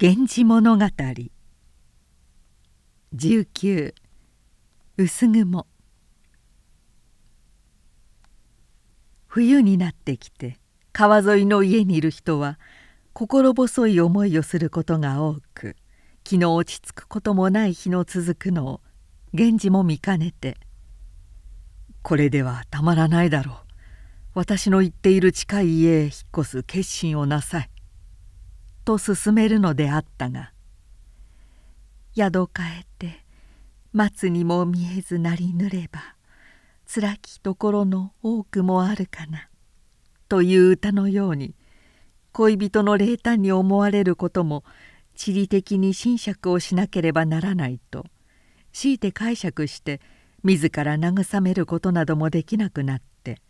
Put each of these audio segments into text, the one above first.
源氏物語十九薄雲冬になってきて川沿いの家にいる人は心細い思いをすることが多く気の落ち着くこともない日の続くのを源氏も見かねて「これではたまらないだろう私の言っている近い家へ引っ越す決心をなさい」と勧めるのであったが「宿帰えて松にも見えずなりぬればつらきところの多くもあるかな」という歌のように恋人の冷淡に思われることも地理的に斟酌をしなければならないと強いて解釈して自ら慰めることなどもできなくなって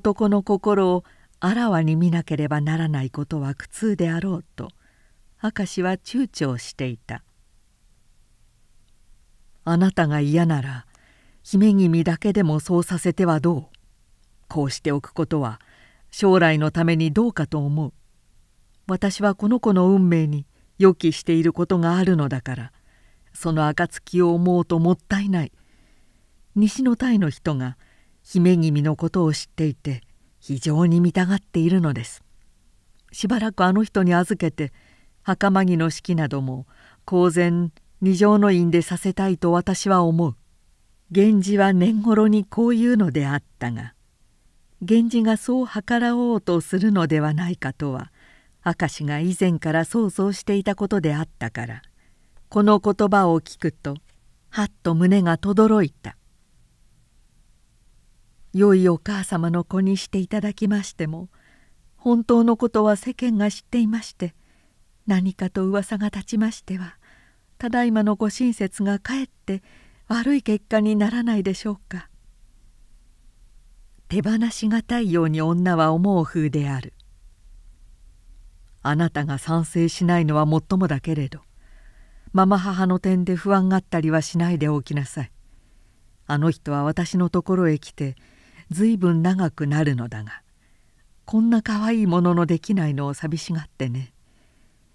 男の心をあらわに見なければならないことは苦痛であろうと明石は躊躇していた「あなたが嫌なら姫君だけでもそうさせてはどう?」こうしておくことは将来のためにどうかと思う私はこの子の運命に予期していることがあるのだからその暁を思うともったいない西の隊の人が姫君のことを知っていて非常に見たがっているのですしばらくあの人に預けて袴着の式なども公然二条の院でさせたいと私は思う源氏は年頃にこういうのであったが源氏がそう計らおうとするのではないかとは明石が以前から想像していたことであったからこの言葉を聞くとはっと胸がとどろいた良いお母様の子にしていただきましても本当のことは世間が知っていまして何かと噂が立ちましてはただいまのご親切がかえって悪い結果にならないでしょうか。手放しがたいように女は思う風である。あなたが賛成しないのはもっともだけれどママ母の点で不安があったりはしないでおきなさい。あの人は私のところへ来てぶん長くなるのだがこんなかわいいもののできないのを寂しがってね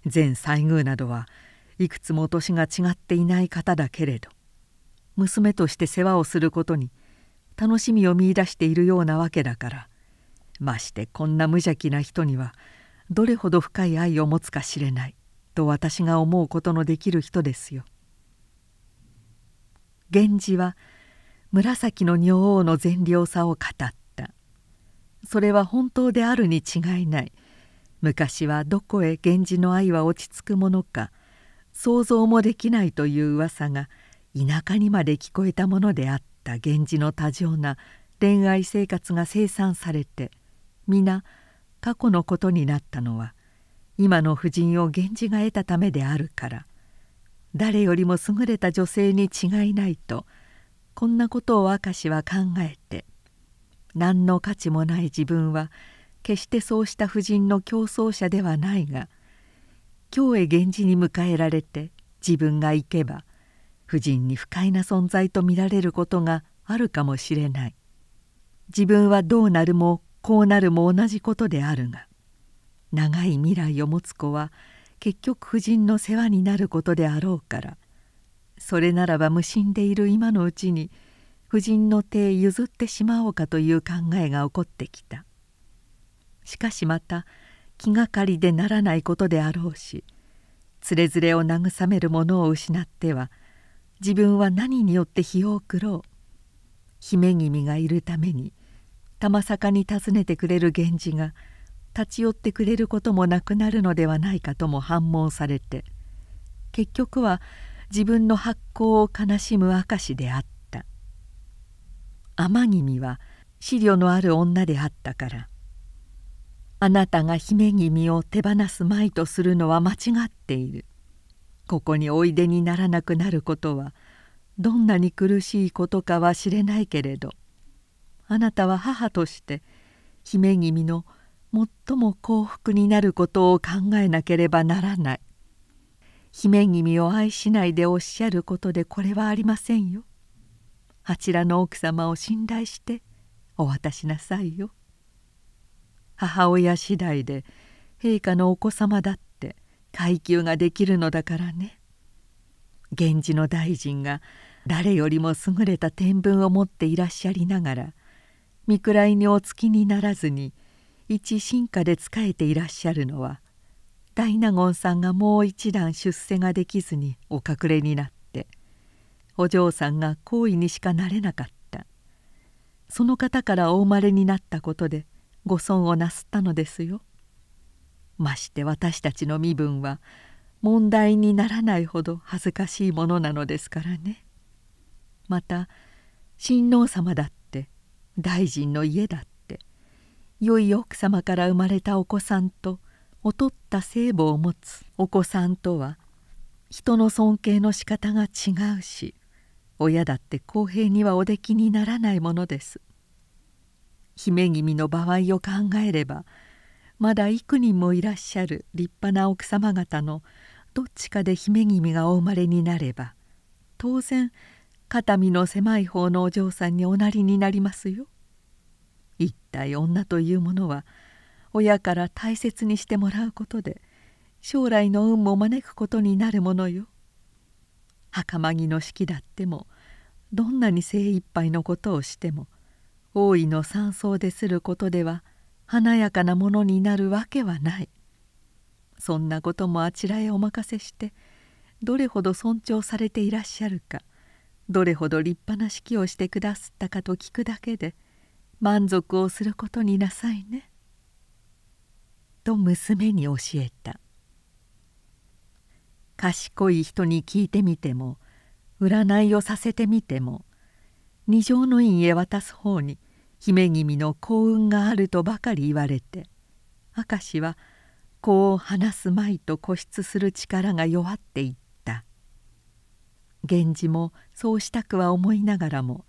全西宮などはいくつも年が違っていない方だけれど娘として世話をすることに楽しみを見いだしているようなわけだからましてこんな無邪気な人にはどれほど深い愛を持つか知れないと私が思うことのできる人ですよ。源氏は紫の女王の善良さを語ったそれは本当であるに違いない昔はどこへ源氏の愛は落ち着くものか想像もできないという噂が田舎にまで聞こえたものであった源氏の多情な恋愛生活が清算されて皆過去のことになったのは今の婦人を源氏が得たためであるから誰よりも優れた女性に違いないとこんなことを明石は考えて何の価値もない自分は決してそうした婦人の競争者ではないが京へ源氏に迎えられて自分が行けば婦人に不快な存在と見られることがあるかもしれない自分はどうなるもこうなるも同じことであるが長い未来を持つ子は結局夫人の世話になることであろうからそれならば無心でいる今のうちに夫人の手譲ってしまおうかという考えが起こってきたしかしまた気がかりでならないことであろうしつれづれを慰めるものを失っては自分は何によって日を送ろう姫君がいるために玉坂に訪ねてくれる源氏が立ち寄ってくれることもなくなるのではないかとも反問されて結局は自分の発行を悲しむ証であった天君は思慮のある女であったからあなたが姫君を手放すまいとするのは間違っているここにおいでにならなくなることはどんなに苦しいことかは知れないけれどあなたは母として姫君の最も幸福になることを考えなければならない姫君を愛しないでおっしゃることでこれはありませんよ。あちらの奥様を信頼してお渡しなさいよ。母親次第で陛下のお子様だって階級ができるのだからね。源氏の大臣が誰よりも優れた天文を持っていらっしゃりながら御いにお付きにならずに一進化で仕えていらっしゃるのは大納言さんがもう一段出世ができずにお隠れになってお嬢さんが好意にしかなれなかったその方からお生まれになったことでご損をなすったのですよ。まして私たちの身分は問題にならないほど恥ずかしいものなのですからね。また親王様だって大臣の家だって良い奥様から生まれたお子さんと劣った聖母を持つお子さんとは人の尊敬の仕方が違うし親だって公平にはおできにならないものです姫君の場合を考えればまだ幾人もいらっしゃる立派な奥様方のどっちかで姫君がお生まれになれば当然肩身の狭い方のお嬢さんにおなりになりますよ。一体女というものは親から大切にしてもらうことで将来の運も招くことになるものよ。袴着の式だってもどんなに精一杯のことをしても王位の山荘ですることでは華やかなものになるわけはない。そんなこともあちらへお任せしてどれほど尊重されていらっしゃるかどれほど立派な式をしてくだすったかと聞くだけで満足をすることになさいね。と娘に教えた賢い人に聞いてみても占いをさせてみても二条の院へ渡す方に姫君の幸運があるとばかり言われて明石は子を話すまいと固執する力が弱っていった源氏もそうしたくは思いながらも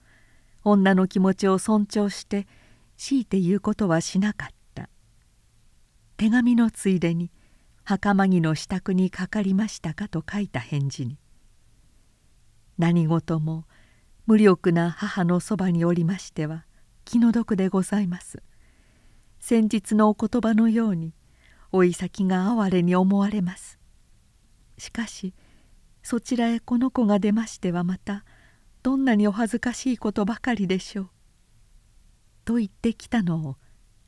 女の気持ちを尊重して強いて言うことはしなかっ手紙のついでに袴木の支度にかかりましたかと書いた返事に何事も無力な母のそばにおりましては気の毒でございます先日のお言葉のように老い先が哀れに思われますしかしそちらへこの子が出ましてはまたどんなにお恥ずかしいことばかりでしょう」と言ってきたのを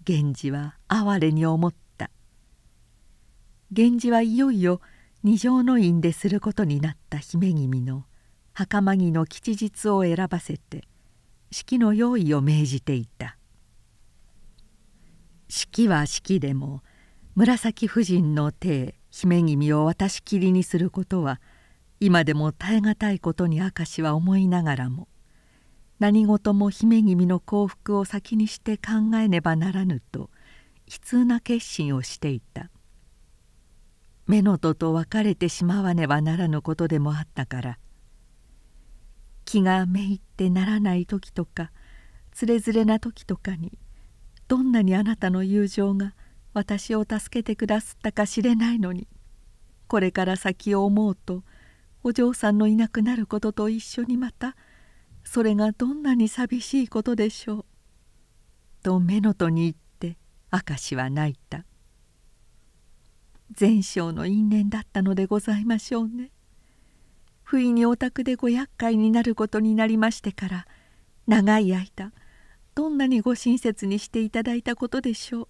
源氏は哀れに思った。源氏はいよいよ二条の院ですることになった姫君の袴着の吉日を選ばせて式の用意を命じていた式は式でも紫夫人の手姫君を渡しきりにすることは今でも耐え難いことに明石は思いながらも何事も姫君の幸福を先にして考えねばならぬと悲痛な決心をしていた目の戸と別れてしまわねばならぬことでもあったから気がめいってならない時とかつれづれな時とかにどんなにあなたの友情が私を助けてくだすったか知れないのにこれから先を思うとお嬢さんのいなくなることと一緒にまたそれがどんなに寂しいことでしょう」と目の戸に言って明石は泣いた。全生の因縁だったのでございましょうね。不意にお宅でご厄介になることになりましてから長い間どんなにご親切にしていただいたことでしょう。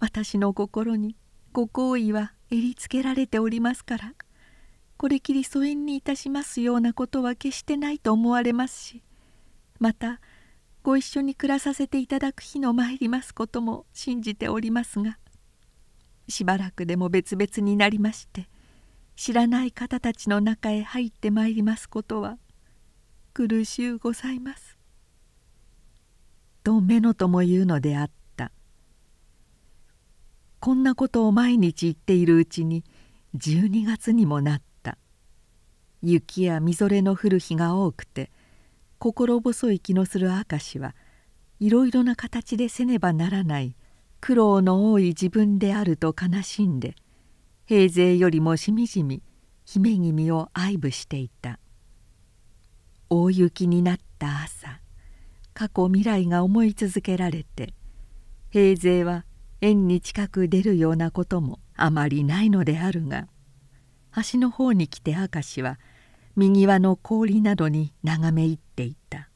私の心にご好意は襟りつけられておりますからこれきり疎遠にいたしますようなことは決してないと思われますしまたご一緒に暮らさせていただく日の参りますことも信じておりますがしばらくでも別々になりまして知らない方たちの中へ入ってまいりますことは苦しゅうございます」と目のとも言うのであったこんなことを毎日言っているうちに12月にもなった雪やみぞれの降る日が多くて心細い気のする明石はいろいろな形でせねばならない苦労の多い自分であると悲しんで平勢よりもしみじみ姫君を愛撫していた大雪になった朝過去未来が思い続けられて平勢は縁に近く出るようなこともあまりないのであるが橋の方に来て明石は右輪の氷などに眺め入っていた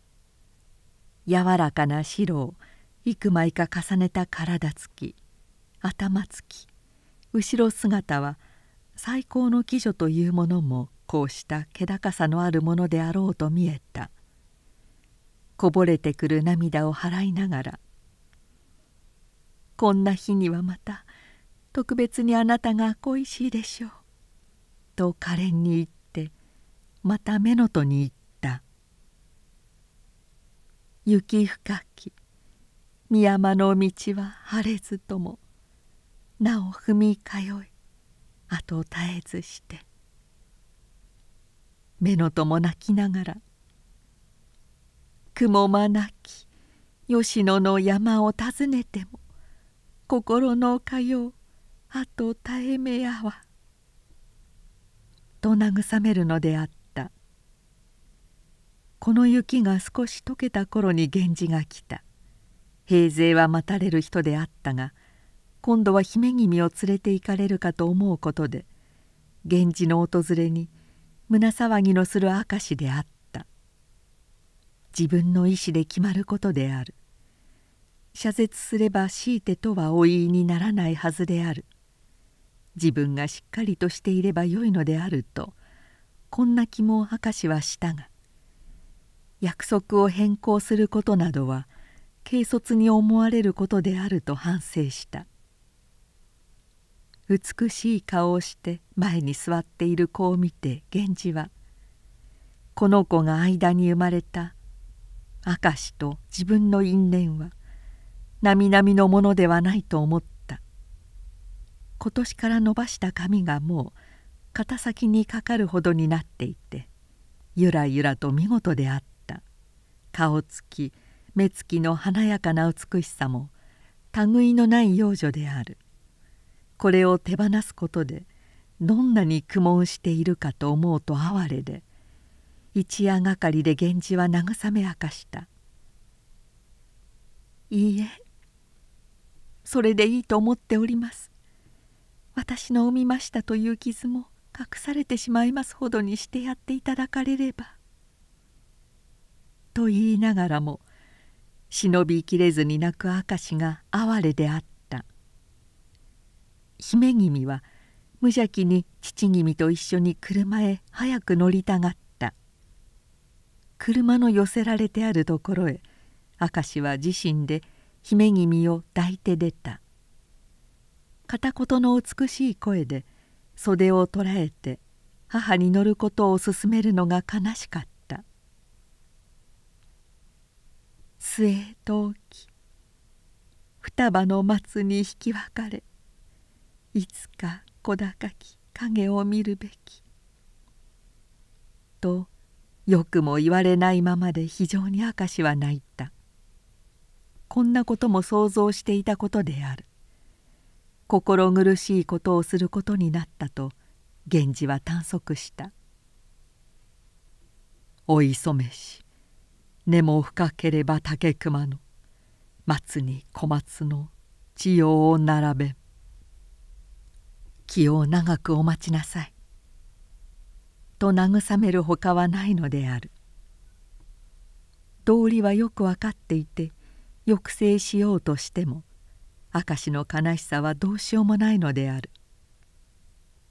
柔らかな白を幾枚か重ねた体つき頭つき後ろ姿は最高の貴女というものもこうした気高さのあるものであろうと見えたこぼれてくる涙を払いながら「こんな日にはまた特別にあなたが恋しいでしょう」と可憐に言ってまた目の戸に行った「雪深き深山の道は晴れずともなお踏み通い後絶えずして目のとも泣きながら「雲間なき吉野の山を訪ねても心の通う後絶え目やわ」と慰めるのであったこの雪が少し溶けた頃に源氏が来た平勢は待たれる人であったが今度は姫君を連れて行かれるかと思うことで源氏の訪れに胸騒ぎのする証であった自分の意思で決まることである謝絶すれば強いてとはお言いにならないはずである自分がしっかりとしていればよいのであるとこんな気も証はしたが約束を変更することなどは軽率に思われることであると反省した美しい顔をして前に座っている子を見て源氏は「この子が間に生まれた明石と自分の因縁は並々のものではないと思った」「今年から伸ばした髪がもう肩先にかかるほどになっていてゆらゆらと見事であった」「顔つき目つきの華やかな美しさも類のない幼女であるこれを手放すことでどんなに苦悶しているかと思うと哀れで一夜がかりで源氏は慰め明かした「いいえそれでいいと思っております私の産みましたという傷も隠されてしまいますほどにしてやっていただかれれば」と言いながらも「忍びきれずに泣く証が哀れであった姫君は無邪気に父君と一緒に車へ早く乗りたがった車の寄せられてあるところへ明石は自身で姫君を抱いて出た片言の美しい声で袖を捉えて母に乗ることを勧めるのが悲しかった末遠き双葉の松に引き分かれいつか小高き影を見るべき」とよくも言われないままで非常に明石は泣いたこんなことも想像していたことである心苦しいことをすることになったと源氏は短足した「おいそめし根も深ければ竹熊の松に小松の千代を並べ気を長くお待ちなさい」と慰めるほかはないのである道理はよく分かっていて抑制しようとしても明石の悲しさはどうしようもないのである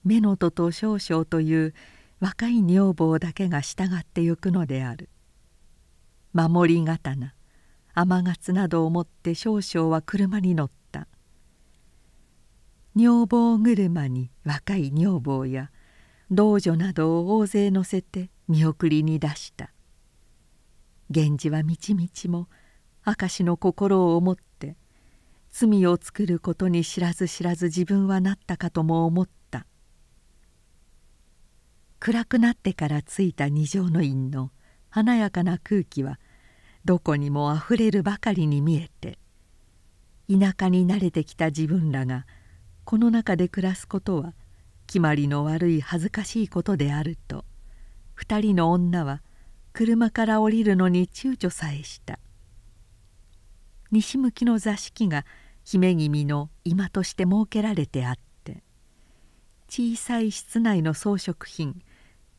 目のとと少々という若い女房だけが従ってゆくのである守り刀雨がなどを持って少々は車に乗った女房車に若い女房や道女などを大勢乗せて見送りに出した源氏はみちみちも明石の心を思って罪を作ることに知らず知らず自分はなったかとも思った暗くなってから着いた二条の院の華やかな空気はどこにもあふれるばかりに見えて田舎に慣れてきた自分らがこの中で暮らすことは決まりの悪い恥ずかしいことであると2人の女は車から降りるのに躊躇さえした西向きの座敷が姫君の居間として設けられてあって小さい室内の装飾品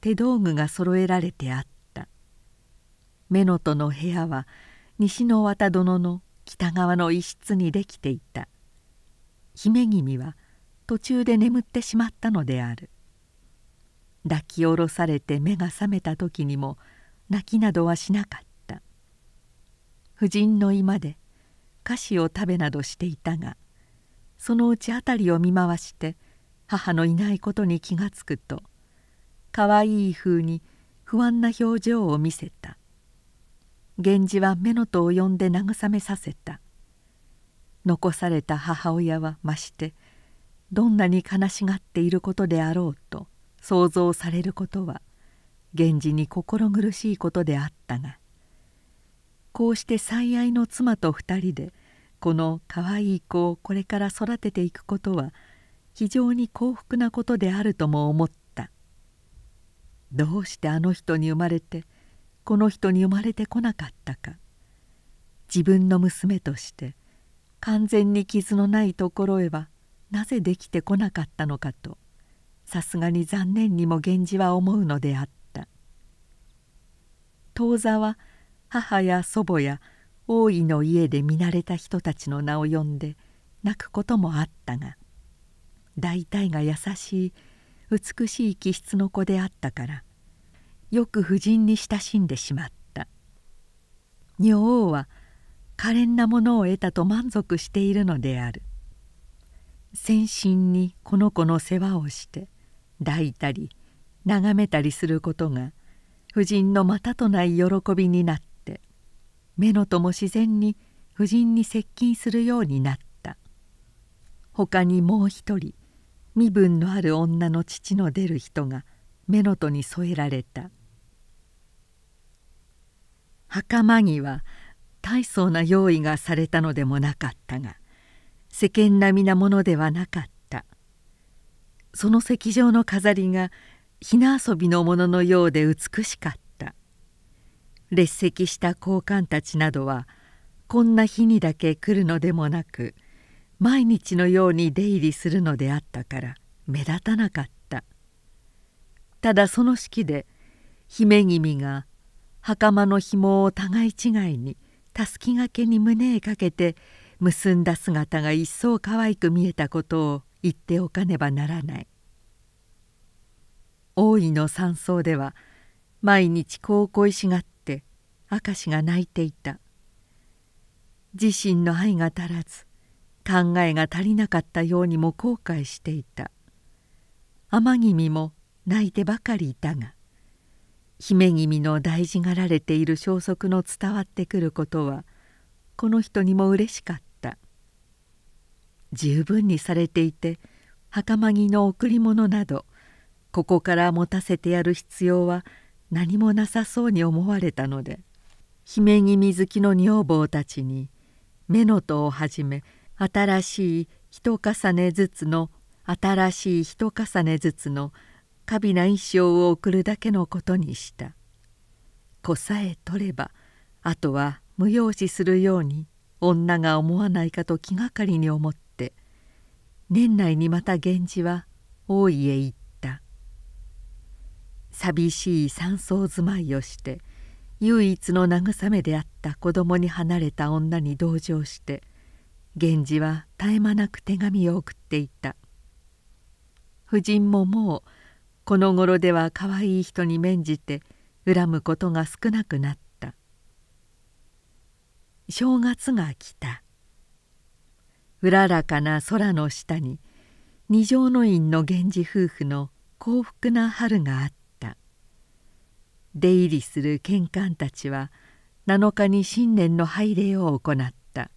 手道具が揃えられてあった目のとの部屋は西の綿殿の北側の一室にできていた姫君は途中で眠ってしまったのである抱き下ろされて目が覚めた時にも泣きなどはしなかった夫人の居間で菓子を食べなどしていたがそのうち辺りを見回して母のいないことに気がつくとかわいい風に不安な表情を見せた源氏は目の戸を呼んで慰めさせた残された母親はましてどんなに悲しがっていることであろうと想像されることは源氏に心苦しいことであったがこうして最愛の妻と2人でこの可愛い子をこれから育てていくことは非常に幸福なことであるとも思ったどうしてあの人に生まれてこの人に生まれてこなかったか自分の娘として完全に傷のないところへはなぜできてこなかったのかとさすがに残念にも源氏は思うのであった当座は母や祖母や王位の家で見慣れた人たちの名を呼んで泣くこともあったが大体が優しい美しい気質の子であったからよく婦人に親しんでしまった女王は可憐なものを得たと満足しているのである先進にこの子の世話をして抱いたり眺めたりすることが夫人のまたとない喜びになって目のとも自然に夫人に接近するようになった他にもう一人身分のある女の父の出る人が「目の戸に添えられた袴着は大層な用意がされたのでもなかったが世間並みなものではなかったその席上の飾りがひな遊びのもののようで美しかった列席した高官たちなどはこんな日にだけ来るのでもなく毎日のように出入りするのであったから目立たなかっただその式で姫君が袴の紐を互い違いにたすきがけに胸へかけて結んだ姿が一層可愛く見えたことを言っておかねばならない大井の山荘では毎日子を恋しがって明石が泣いていた自身の愛が足らず考えが足りなかったようにも後悔していた天君も泣いてばかりいたが姫君の大事がられている消息の伝わってくることはこの人にもうれしかった十分にされていて袴着の贈り物などここから持たせてやる必要は何もなさそうに思われたので姫君好きの女房たちに目の戸をはじめ新しい一重ねずつの新しい一重ねずつの華美な衣装を送るだけのことにした子さえ取ればあとは無用視するように女が思わないかと気がかりに思って年内にまた源氏は大井へ行った寂しい山荘住まいをして唯一の慰めであった子供に離れた女に同情して源氏は絶え間なく手紙を送っていた夫人ももうこの頃ではかわいい人に免じて恨むことが少なくなった正月が来たうららかな空の下に二条の院の源氏夫婦の幸福な春があった出入りする玄関たちは7日に新年の拝礼を行った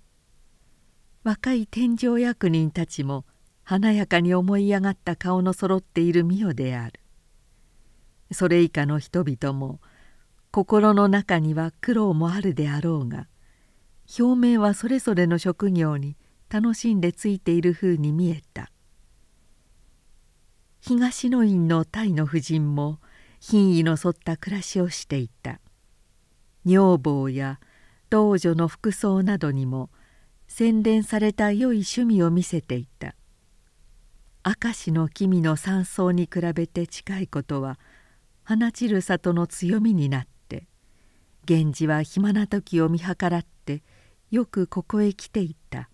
若い天井役人たちも「華やかに思い上がった顔のそろっているミオであるそれ以下の人々も心の中には苦労もあるであろうが表面はそれぞれの職業に楽しんでついているふうに見えた東の院のタイの夫人も品位の沿った暮らしをしていた女房や道女の服装などにも洗練された良い趣味を見せていた明石の君の山荘に比べて近いことは放ちる里の強みになって源氏は暇な時を見計らってよくここへ来ていた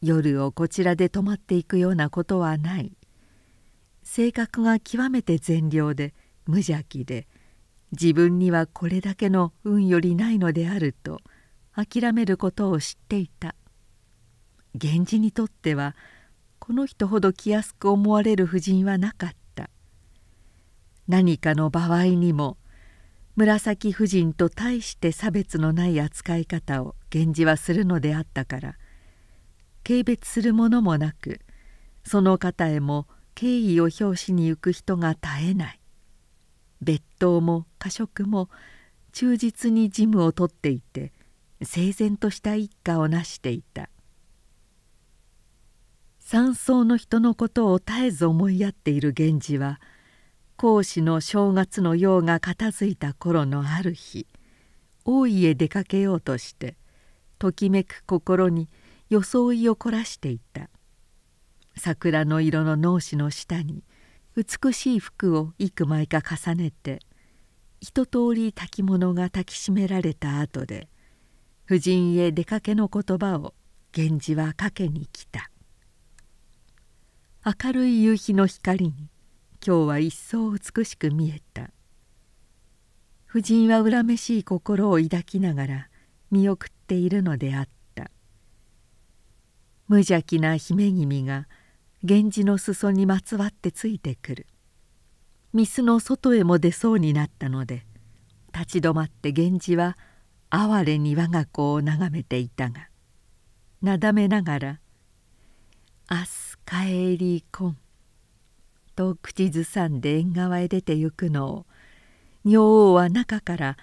夜をこちらで泊まっていくようなことはない性格が極めて善良で無邪気で自分にはこれだけの運よりないのであると諦めることを知っていた源氏にとってはこの人ほど気安く思われる夫人はなかった何かの場合にも紫夫人と大して差別のない扱い方を源氏はするのであったから軽蔑するものもなくその方へも敬意を表しに行く人が絶えない別当も過食も忠実に事務を取っていて整然とした一家を成していた山荘の人のことを絶えず思いやっている源氏は孔子の正月の用が片づいた頃のある日大井へ出かけようとしてときめく心に装いを凝らしていた桜の色の脳死の下に美しい服を幾枚か重ねて一通り炊き物が焚きしめられた後で婦人へ出かけの言葉を源氏はかけに来た。明るい夕日の光に今日は一層美しく見えた夫人は恨めしい心を抱きながら見送っているのであった無邪気な姫君が源氏の裾にまつわってついてくる御簾の外へも出そうになったので立ち止まって源氏は哀れに我が子を眺めていたがなだめながら「明日帰りこん」と口ずさんで縁側へ出てゆくのを女王は中から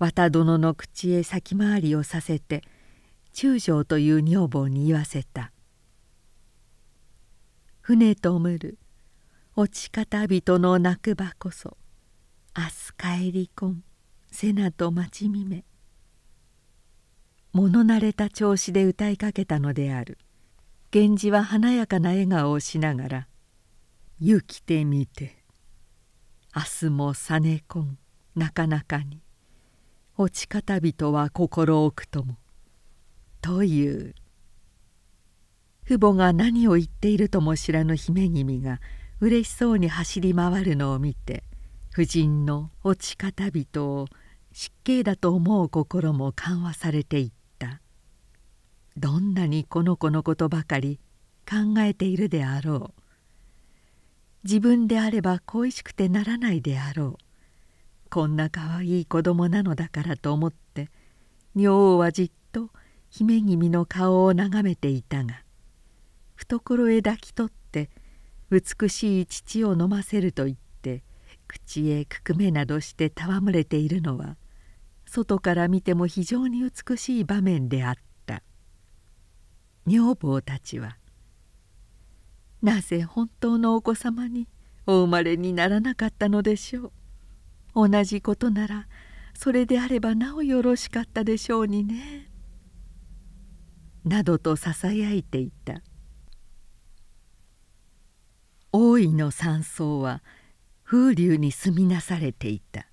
綿殿の口へ先回りをさせて中将という女房に言わせた「船とむる落ち方人の泣くばこそ明日帰りこん瀬名と待ちみめ」物慣れた調子で歌いかけたのである「源氏は華やかな笑顔をしながら「ゆきてみて明日もさねこんなかなかに落ち方人は心置くとも」という父母が何を言っているとも知らぬ姫君がうれしそうに走り回るのを見て夫人の落ち方人を失敬だと思う心も緩和されていった。どんなにこの子のことばかり考えているであろう自分であれば恋しくてならないであろうこんなかわいい子供なのだからと思って女王はじっと姫君の顔を眺めていたが懐へ抱き取って美しい乳を飲ませると言って口へくくめなどして戯れているのは外から見ても非常に美しい場面であった。女房たちは「なぜ本当のお子様にお生まれにならなかったのでしょう同じことならそれであればなおよろしかったでしょうにね」などとささやいていた大井の山荘は風流に住みなされていた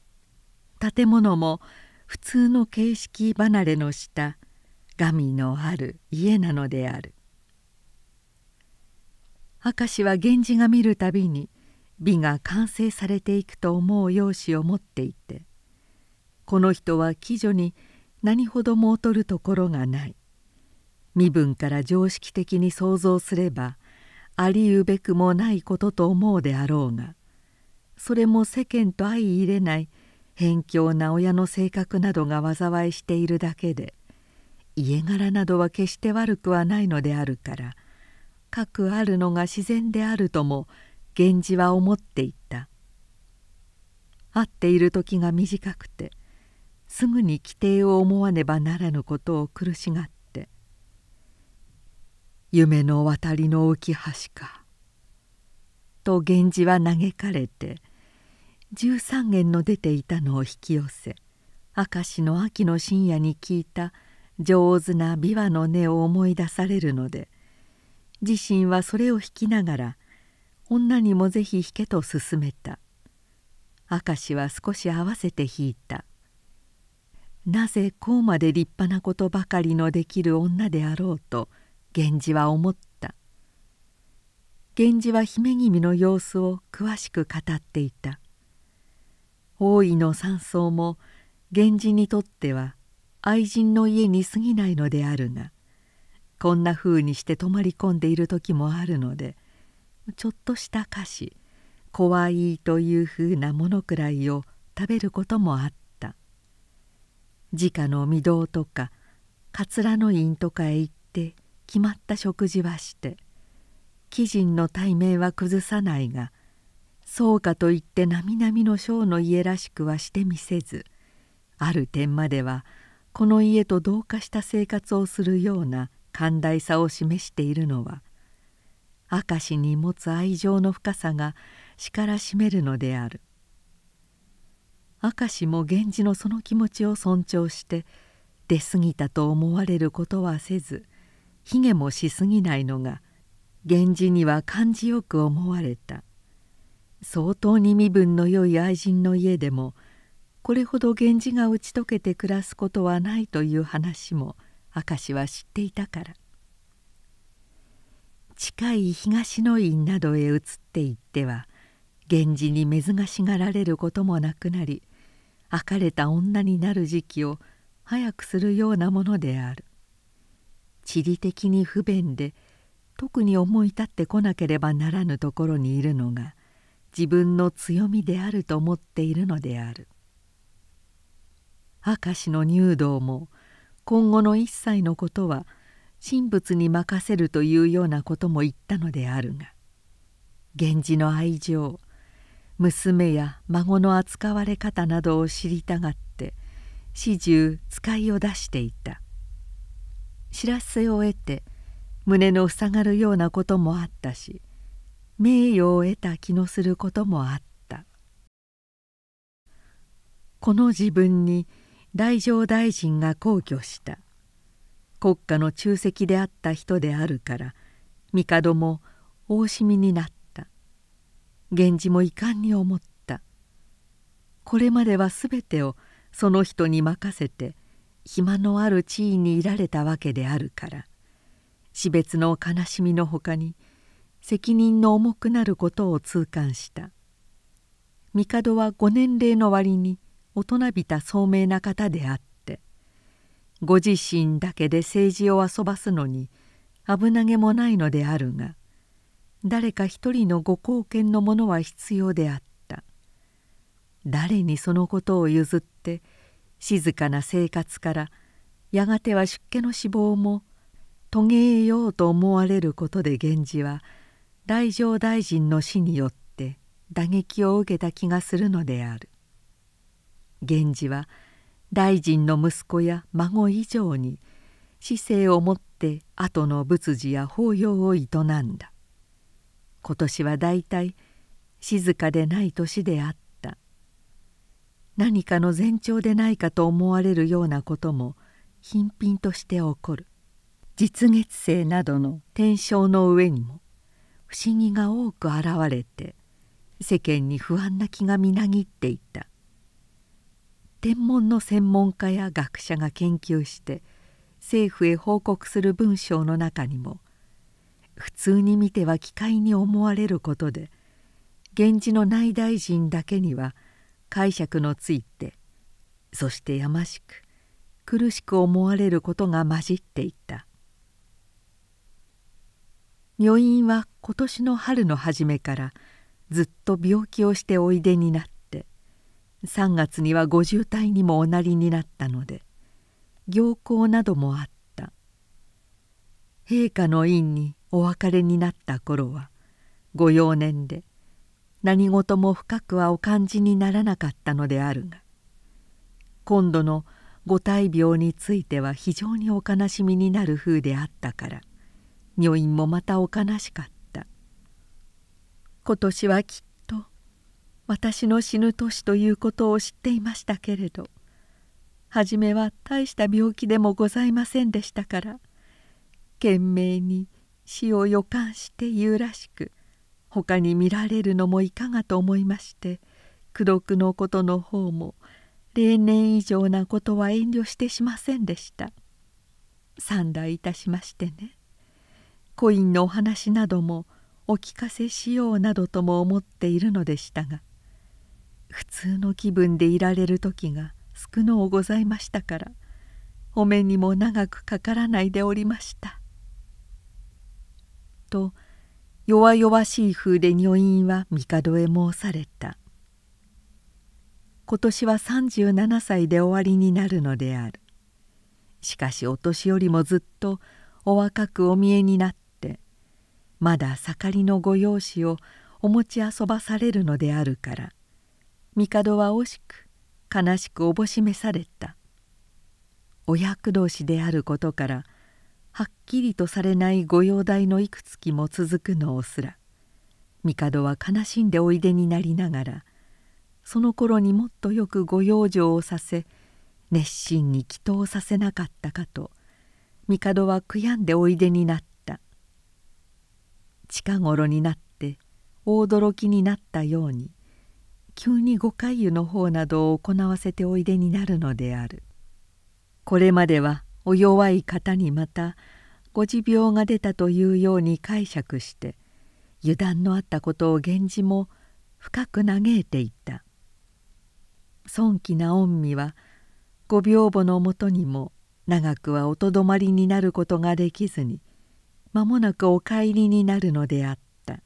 建物も普通の形式離れの下神のある家なのである明石は源氏が見るたびに美が完成されていくと思う容姿を持っていてこの人は貴女に何ほども劣るところがない身分から常識的に想像すればありうべくもないことと思うであろうがそれも世間と相いれない偏境な親の性格などが災いしているだけで家柄などは決して悪くはないのであるからかくあるのが自然であるとも源氏は思っていた会っている時が短くてすぐに規定を思わねばならぬことを苦しがって「夢の渡りの浮き橋か」と源氏は嘆かれて十三軒の出ていたのを引き寄せ明石の秋の深夜に聞いた「上手な琵琶の音を思い出されるので自身はそれを弾きながら女にもぜひ弾けと勧めた明石は少し合わせて弾いたなぜこうまで立派なことばかりのできる女であろうと源氏は思った源氏は姫君の様子を詳しく語っていた王位の山荘も源氏にとっては愛人の家に過ぎないのであるがこんなふうにして泊まり込んでいる時もあるのでちょっとした菓子怖いというふうなものくらいを食べることもあった家の御堂とか桂の院とかへ行って決まった食事はして貴人の体名は崩さないがそうかといってなみなみの章の家らしくはしてみせずある点まではこの家と同化した生活をするような寛大さを示しているのは明石に持つ愛情の深さが詩からしめるのである明石も源氏のその気持ちを尊重して出過ぎたと思われることはせず卑下もしすぎないのが源氏には感じよく思われた相当に身分のよい愛人の家でも「これほど源氏が打ち解けて暮らすことはないという話も明石は知っていたから近い東の院などへ移っていっては源氏に目ずがしがられることもなくなり別れた女になる時期を早くするようなものである地理的に不便で特に思い立ってこなければならぬところにいるのが自分の強みであると思っているのである明石の入道も今後の一切のことは神仏に任せるというようなことも言ったのであるが源氏の愛情娘や孫の扱われ方などを知りたがって始終使いを出していた知らせを得て胸の塞がるようなこともあったし名誉を得た気のすることもあったこの自分に大乗大臣が皇居した国家の中席であった人であるから帝も大しみになった源氏も遺憾に思ったこれまでは全てをその人に任せて暇のある地位にいられたわけであるから死別の悲しみのほかに責任の重くなることを痛感した帝はご年齢の割に「大人びた聡明な方であってご自身だけで政治を遊ばすのに危なげもないのであるが誰か一人のご貢献のものは必要であった誰にそのことを譲って静かな生活からやがては出家の死亡も遂げようと思われることで源氏は大乗大臣の死によって打撃を受けた気がするのである。源氏は大臣の息子や孫以上に姿勢をもって後の仏事や法要を営んだ今年は大体静かでない年であった何かの前兆でないかと思われるようなことも頻品として起こる実月星などの天生の上にも不思議が多く現れて世間に不安な気がみなぎっていた天文の専門家や学者が研究して政府へ報告する文章の中にも普通に見ては奇怪に思われることで源氏の内大臣だけには解釈のついてそしてやましく苦しく思われることが混じっていた女院は今年の春の初めからずっと病気をしておいでになった。3月にはご十体にもおなりになったので行幸などもあった陛下の院にお別れになった頃はご幼年で何事も深くはお感じにならなかったのであるが今度のご大病については非常にお悲しみになる風であったから女院もまたお悲しかった今年はきっ私の死ぬ年ということを知っていましたけれど初めは大した病気でもございませんでしたから懸命に死を予感して言うらしく他に見られるのもいかがと思いまして功徳のことの方も例年以上なことは遠慮してしませんでした三代いたしましてねコインのお話などもお聞かせしようなどとも思っているのでしたが普通の気分でいられる時が少のうございましたからお目にも長くかからないでおりました」と弱々しい風で女院は帝へ申された今年は37歳で終わりになるのであるしかしお年よりもずっとお若くお見えになってまだ盛りのご容姿をお持ち遊ばされるのであるから帝は惜しく悲しくおぼしめされたお役同士であることからはっきりとされない御用代のいくつきも続くのをすら帝は悲しんでおいでになりながらその頃にもっとよくご養生をさせ熱心に祈祷させなかったかと帝は悔やんでおいでになった近頃になって大驚きになったように急に五回湯の方などを行わせておいでになるのであるこれまではお弱い方にまたご持病が出たというように解釈して油断のあったことを源氏も深く嘆いていた尊貴な御身はご病母のもとにも長くはおとどまりになることができずに間もなくお帰りになるのであった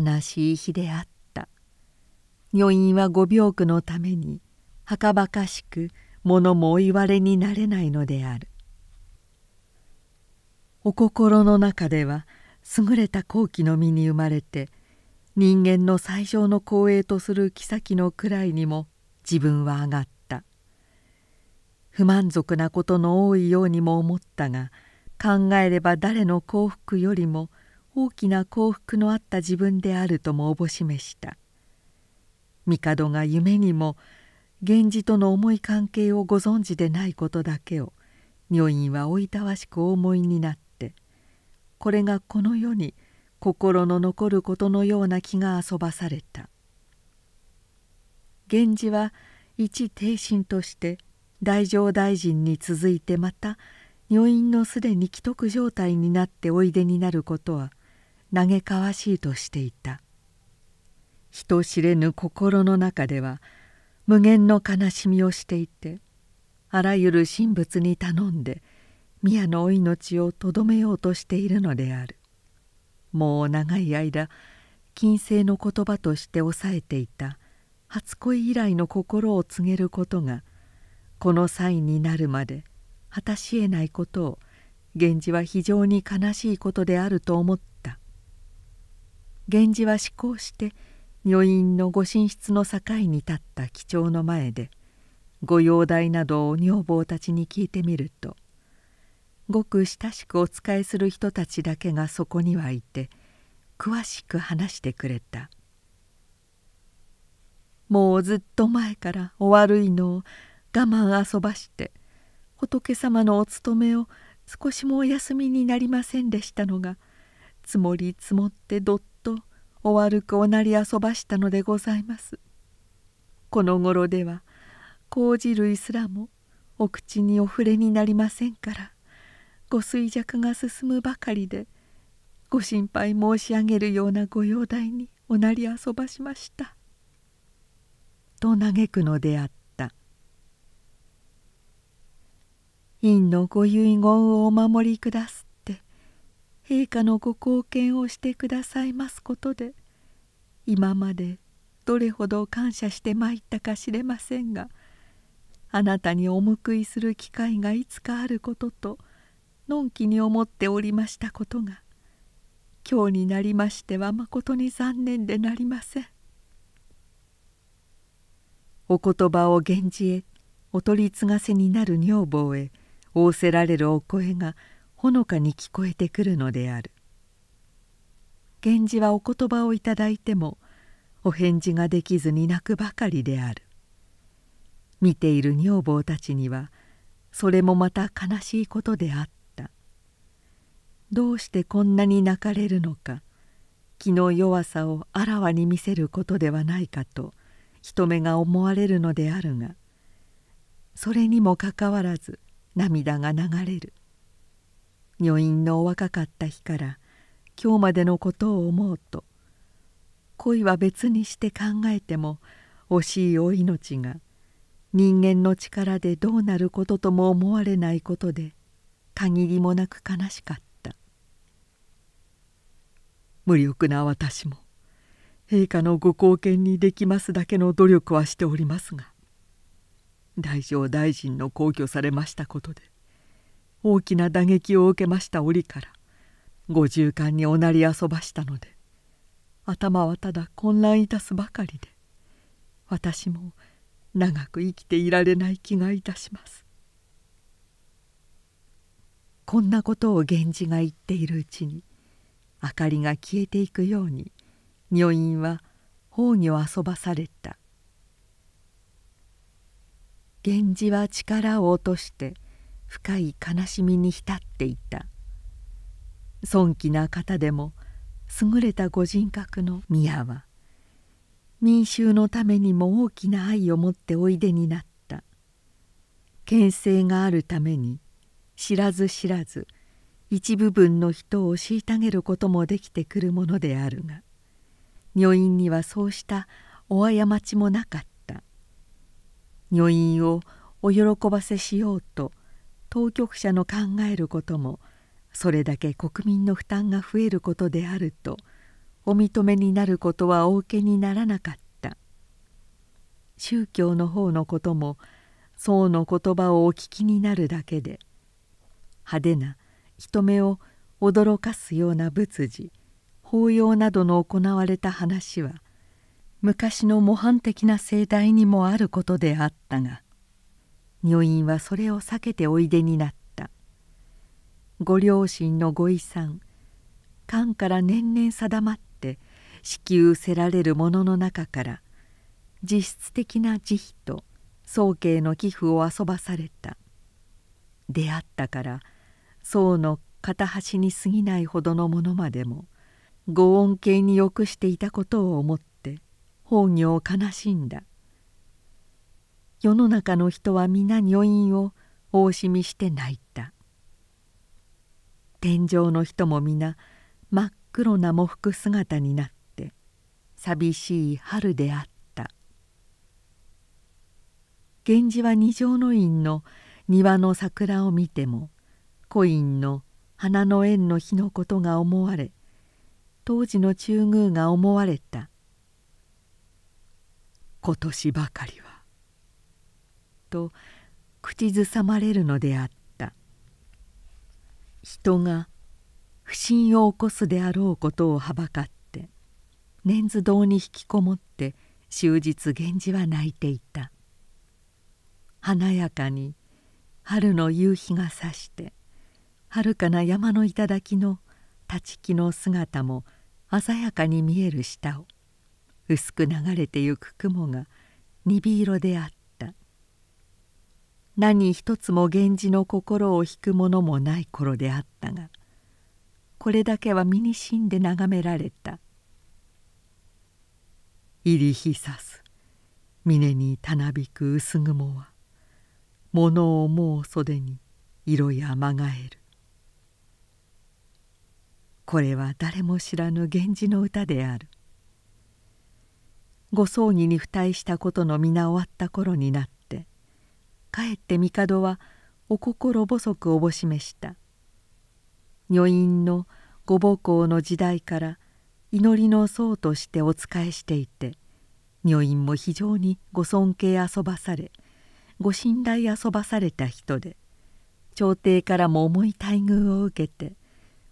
悲しい日であった余韻はご病苦のためにはかばかしく物もお言われになれないのであるお心の中では優れた好奇の身に生まれて人間の最上の光栄とする妃の位にも自分は上がった不満足なことの多いようにも思ったが考えれば誰の幸福よりも大きな幸福のあった自分であるともおぼしめした帝が夢にも源氏との重い関係をご存知でないことだけを女院はおいたわしくお思いになってこれがこの世に心の残ることのような気が遊ばされた源氏は一帝臣として大乗大臣に続いてまた女院のすでに既得状態になっておいでになることは嘆かわしいとしていた人知れぬ心の中では無限の悲しみをしていてあらゆる神仏に頼んで宮のお命をとどめようとしているのであるもう長い間禁制の言葉として抑えていた初恋以来の心を告げることがこの際になるまで果たしえないことを源氏は非常に悲しいことであると思った源氏は思考して女院の御寝室の境に立った貴重の前でご容体などを女房たちに聞いてみるとごく親しくお仕えする人たちだけがそこにはいて詳しく話してくれた「もうずっと前からお悪いのを我慢遊ばして仏様のお勤めを少しもお休みになりませんでしたのが積もり積もってどっお悪くおなりあそばしたのでございます。この頃では麹類すらもお口にお触れになりませんからご衰弱が進むばかりでご心配申し上げるようなご容体におなり遊ばしました」と嘆くのであった「院のご遺言をお守りくだすって陛下のご貢献をしてくださいますことで」今までどれほど感謝してまいったか知れませんがあなたにお報いする機会がいつかあることとのんきに思っておりましたことが今日になりましてはまことに残念でなりません。お言葉を源氏へお取り継がせになる女房へ仰せられるお声がほのかに聞こえてくるのである。源氏はお言葉をいただいてもお返事ができずに泣くばかりである見ている女房たちにはそれもまた悲しいことであったどうしてこんなに泣かれるのか気の弱さをあらわに見せることではないかと人目が思われるのであるがそれにもかかわらず涙が流れる女院のお若かった日から今日までのことを思うと恋は別にして考えても惜しいお命が人間の力でどうなることとも思われないことで限りもなく悲しかった無力な私も陛下のご貢献にできますだけの努力はしておりますが大乗大臣の皇居されましたことで大きな打撃を受けました折から五従官におなり遊ばしたので頭はただ混乱いたすばかりで私も長く生きていられない気がいたしますこんなことを源氏が言っているうちに明かりが消えていくように女院は崩御遊ばされた源氏は力を落として深い悲しみに浸っていた尊貴な方でも優れたご人格の宮は民衆のためにも大きな愛を持っておいでになった権勢があるために知らず知らず一部分の人を虐げることもできてくるものであるが女院にはそうしたお過ちもなかった女院をお喜ばせしようと当局者の考えることもそれだけ国民の負担が増えることであるとお認めになることはお受けにならなかった宗教の方のことも僧の言葉をお聞きになるだけで派手な人目を驚かすような仏事法要などの行われた話は昔の模範的な盛大にもあることであったが女院はそれを避けておいでになった。ご両親のご遺産官から年々定まって支給せられるものの中から実質的な慈悲と宗慶の寄付を遊ばされた出会ったから宋の片端に過ぎないほどのものまでもご恩恵に欲していたことを思って崩御を悲しんだ世の中の人は皆女院を大しみして泣いた天井の人も皆真っ黒な喪服姿になって寂しい春であった源氏は二条の院の庭の桜を見てもコインの花の縁の日のことが思われ当時の中宮が思われた「今年ばかりは」と口ずさまれるのであった。人が不審を起こすであろうことをはばかって念頭堂に引きこもって終日源氏は泣いていた華やかに春の夕日がさして遥かな山の頂の立ち木の姿も鮮やかに見える下を薄く流れてゆく雲が鈍色であった。何一つも源氏の心を引くものもない頃であったがこれだけは身にしんで眺められた「入りひさす峰にたなびく薄雲は物を思う袖に色やまがえる」これは誰も知らぬ源氏の歌であるご葬儀に付帯したことの皆終わった頃になったかえって帝はお心細くおぼしめした女院のご母校の時代から祈りの僧としてお仕えしていて女院も非常にご尊敬遊ばされご信頼遊ばされた人で朝廷からも重い待遇を受けて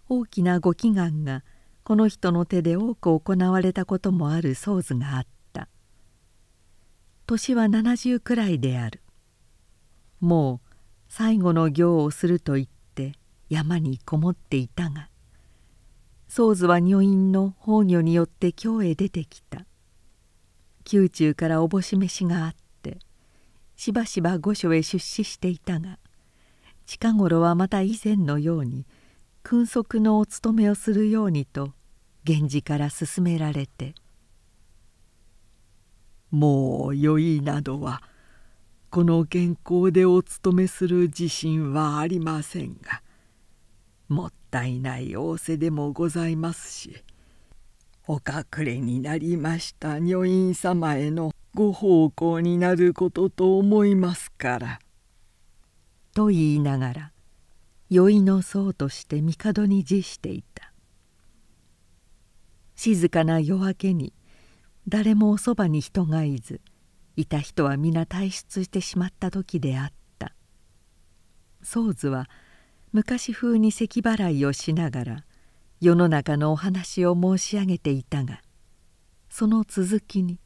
大きなご祈願がこの人の手で多く行われたこともある僧図があった年は70くらいであるもう最後の行をすると言って山にこもっていたが宗図は女院の崩御によって京へ出てきた宮中からおぼし飯があってしばしば御所へ出資していたが近頃はまた以前のように君側のお務めをするようにと源氏から勧められて「もういなどは」この原稿でお勤めする自信はありませんがもったいない仰せでもございますしお隠れになりました女院様へのご奉公になることと思いますから」と言いながら宵の僧として帝に辞していた静かな夜明けに誰もおそばに人がいずいた人は皆退出してしまった時であった宗図は昔風に咳払いをしながら世の中のお話を申し上げていたがその続きに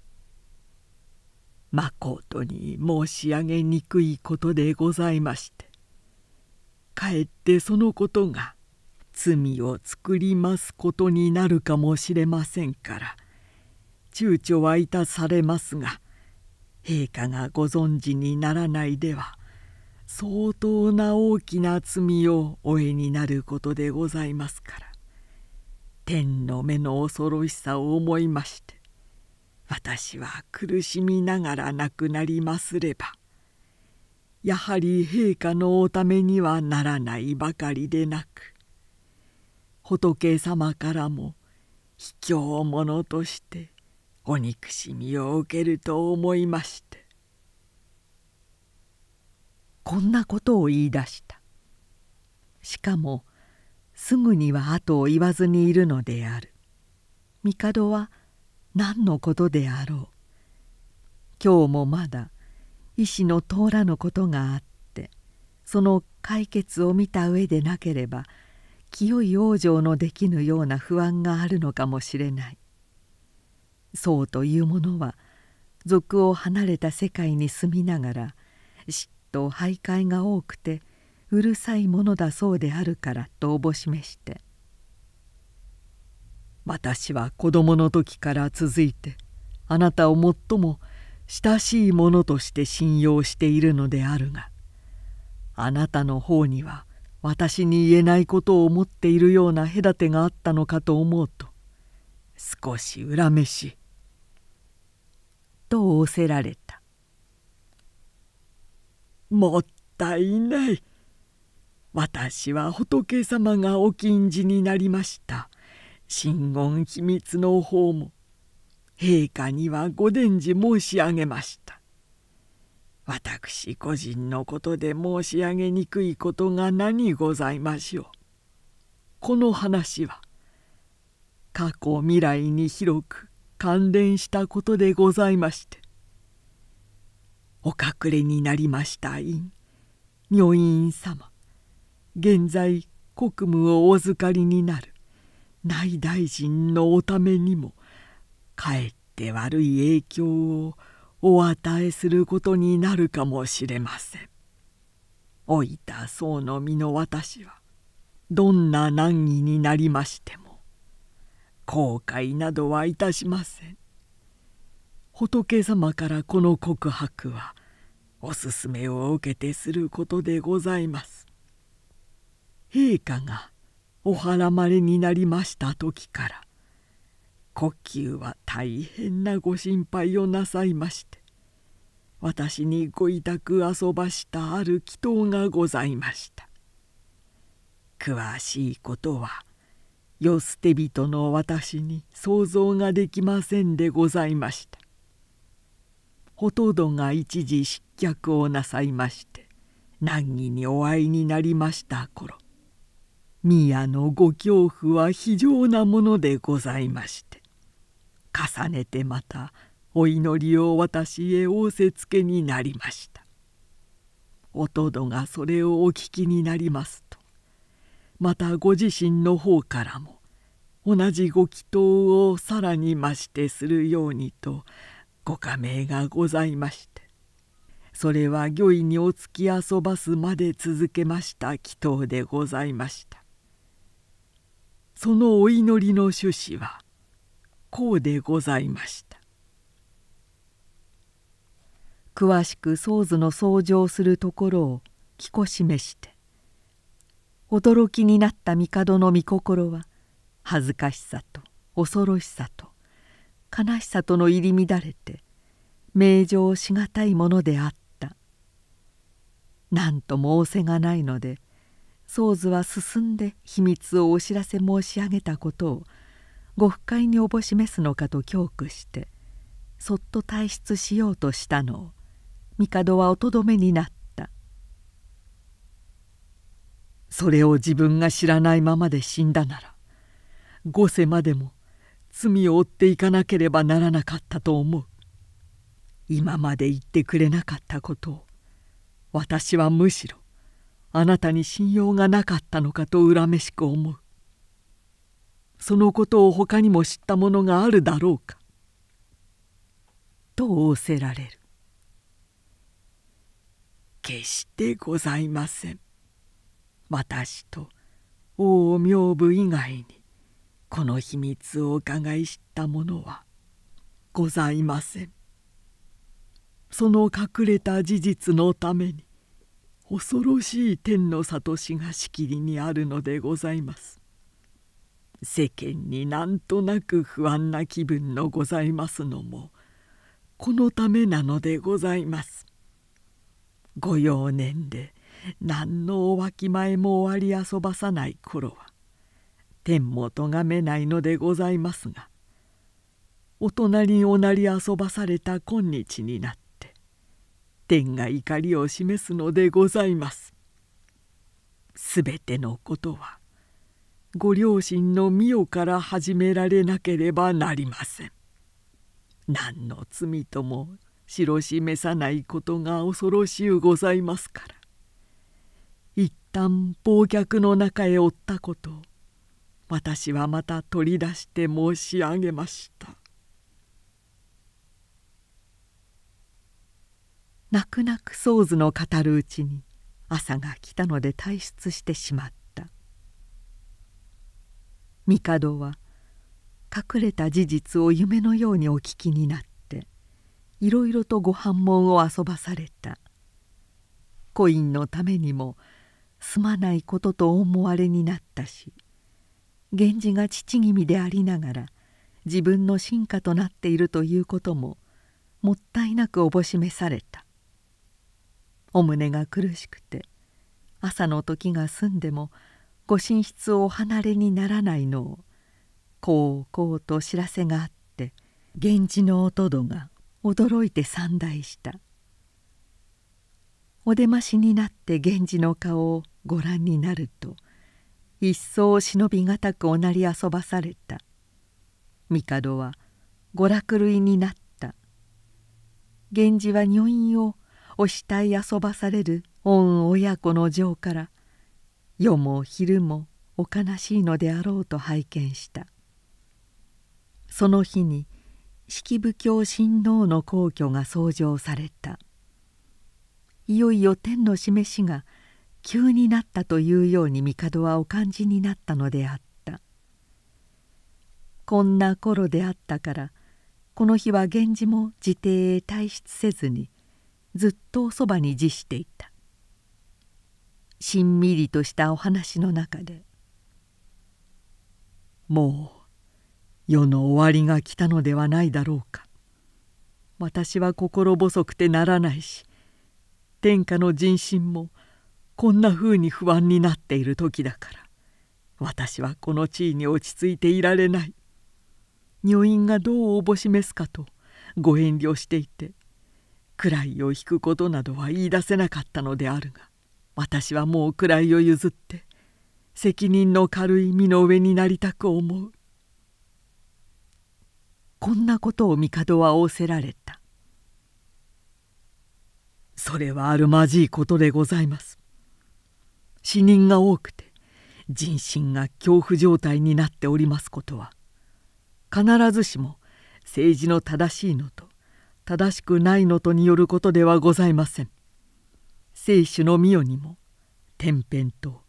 「まことに申し上げにくいことでございましてかえってそのことが罪を作りますことになるかもしれませんから」躊躇はいたされますが陛下がご存知にならないでは相当な大きな罪をお得になることでございますから天の目の恐ろしさを思いまして私は苦しみながら亡くなりますればやはり陛下のおためにはならないばかりでなく仏様からも卑怯者としてお憎しみを受けると思いましてこんなことを言い出したしかもすぐには後を言わずにいるのである帝は何のことであろう今日もまだ医師の通らぬことがあってその解決を見た上でなければ清い往生のできぬような不安があるのかもしれない僧というものは俗を離れた世界に住みながら嫉妬徘徊が多くてうるさいものだそうであるからとおぼしめして「私は子供の時から続いてあなたを最も親しいものとして信用しているのであるがあなたの方には私に言えないことを思っているような隔てがあったのかと思うと少し恨めしい。と仰せられた「もったいない私は仏様がお禁じになりました真言秘密の方も陛下にはご伝授申し上げました私個人のことで申し上げにくいことが何ございましょうこの話は過去未来に広く関連したことでございましてお隠れになりました院女院様現在国務をお預かりになる内大臣のおためにもかえって悪い影響をお与えすることになるかもしれません。老いた僧の身の私はどんな難儀になりましても後悔などはいたしません仏様からこの告白はお勧めを受けてすることでございます陛下がおらまれになりました時から呼吸は大変なご心配をなさいまして私にご委託遊ばしたある祈祷がございました詳しいことは世捨て人の私に想像ができませんでございましたほとんどが一時失脚をなさいまして難儀にお会いになりました頃宮のご恐怖は非常なものでございまして重ねてまたお祈りを私へ仰せつけになりましたおとどがそれをお聞きになりますとまたご自身の方からも同じご祈祷をさらに増してするようにとご加盟がございましてそれは御意にお付き遊ばすまで続けました祈祷でございましたそのお祈りの趣旨はこうでございました詳しく宗図の相乗するところを聞こしめして驚きになった帝の御心は「恥ずかしさと恐ろしさと悲しさとの入り乱れて名状しがたいものであった何とも仰せがないので宗図は進んで秘密をお知らせ申し上げたことをご不快におぼしめすのかと恐怖してそっと退出しようとしたのを帝はおとどめになったそれを自分が知らないままで死んだなら五世までも罪を負っていかなければならなかったと思う今まで言ってくれなかったことを私はむしろあなたに信用がなかったのかと恨めしく思うそのことを他にも知ったものがあるだろうかと仰せられる決してございません私と王明部以外にこの秘密を伺い知った者はございませんその隠れた事実のために恐ろしい天の里しがしきりにあるのでございます世間になんとなく不安な気分のございますのもこのためなのでございますご用念で何のおわきまえも終わり遊ばさない頃は天も咎めないのでございますがお隣におなり遊ばされた今日になって天が怒りを示すのでございます。すべてのことはご両親の御代から始められなければなりません。何の罪とも白示さないことが恐ろしゅうございますから一旦暴虐の中へおったことを私はまた取り出して申し上げました泣く泣く想図の語るうちに朝が来たので退出してしまった帝は隠れた事実を夢のようにお聞きになっていろいろとご反問を遊ばされたコインのためにもすまないことと思われになったし源氏が父君でありながら自分の進化となっているということももったいなくおぼしめされたお胸が苦しくて朝の時が済んでもご寝室をお離れにならないのをこうこうと知らせがあって源氏のおとどが驚いて散大したお出ましになって源氏の顔をご覧になると一層忍び難くおなり遊ばされた帝は娯楽類になった源氏は女院をおしたい遊ばされる恩親子の情から夜も昼もお悲しいのであろうと拝見したその日に式部教親王の皇居が創上されたいよいよ天の示しが急になったというように帝はお感じになったのであったこんな頃であったからこの日は源氏も自邸へ退出せずにずっとそばに辞していたしんみりとしたお話の中で「もう世の終わりが来たのではないだろうか私は心細くてならないし天下の人心もこんなふうに不安になっている時だから私はこの地位に落ち着いていられない女院がどうおぼしめすかとご遠慮していて位を引くことなどは言い出せなかったのであるが私はもう位を譲って責任の軽い身の上になりたく思うこんなことを帝は仰せられたそれはあるまじいことでございます死人が多くて人心が恐怖状態になっておりますことは必ずしも政治の正しいのと正しくないのとによることではございません。聖主の御世にも天変と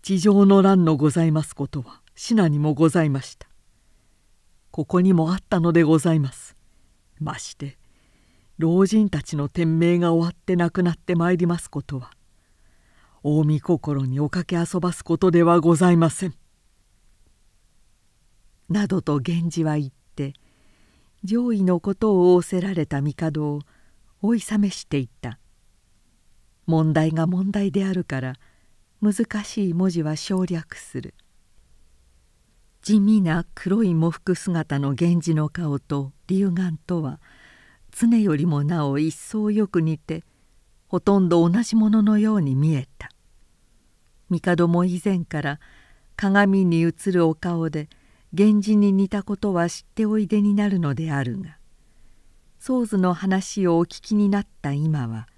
地上の乱のございますことは信にもございました。ここにもあったのでございます。まして老人たちの天命が終わって亡くなってまいりますことは大見心におかけ遊ばすことではございません」などと源氏は言って上位のことを仰せられた帝を追いさめしていった問題が問題であるから難しい文字は省略する地味な黒い喪服姿の源氏の顔と龍眼とは常よりもなお一層よく似てほとんど同じもののように見えた帝も以前から鏡に映るお顔で源氏に似たことは知っておいでになるのであるが宗図の話をお聞きになった今は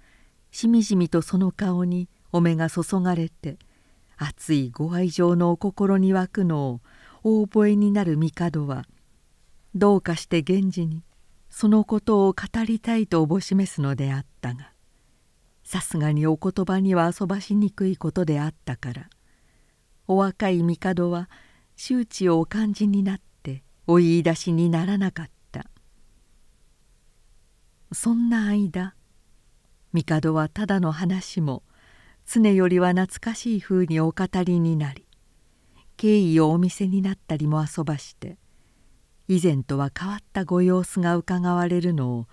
しみじみとその顔にお目が注がれて熱いご愛情のお心に湧くのを大覚えになる帝はどうかして源氏にそのことを語りたいとおぼしめすのであったがさすがにお言葉には遊ばしにくいことであったからお若い帝は周知をお感じになってお言い出しにならなかったそんな間帝はただの話も常よりは懐かしいふうにお語りになり敬意をお見せになったりも遊ばして以前とは変わったご様子がうかがわれるのを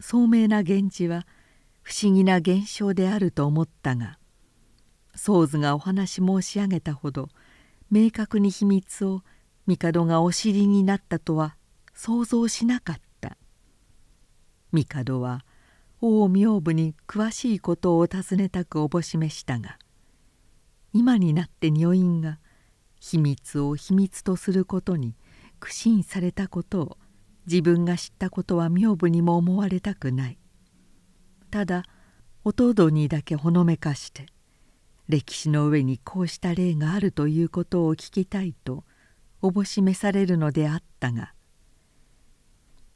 聡明な源氏は不思議な現象であると思ったが宗図がお話申し上げたほど明確に秘密を帝がお知りになったとは想像しなかった帝は王明部に詳しいことを尋ねたくおぼしめしたが今になって女院が秘密を秘密とすることに苦心されたことを自分が知ったことは明部にも思われたくないただ弟にだけほのめかして歴史の上にこうした例があるということを聞きたいとおぼしめされるのであったが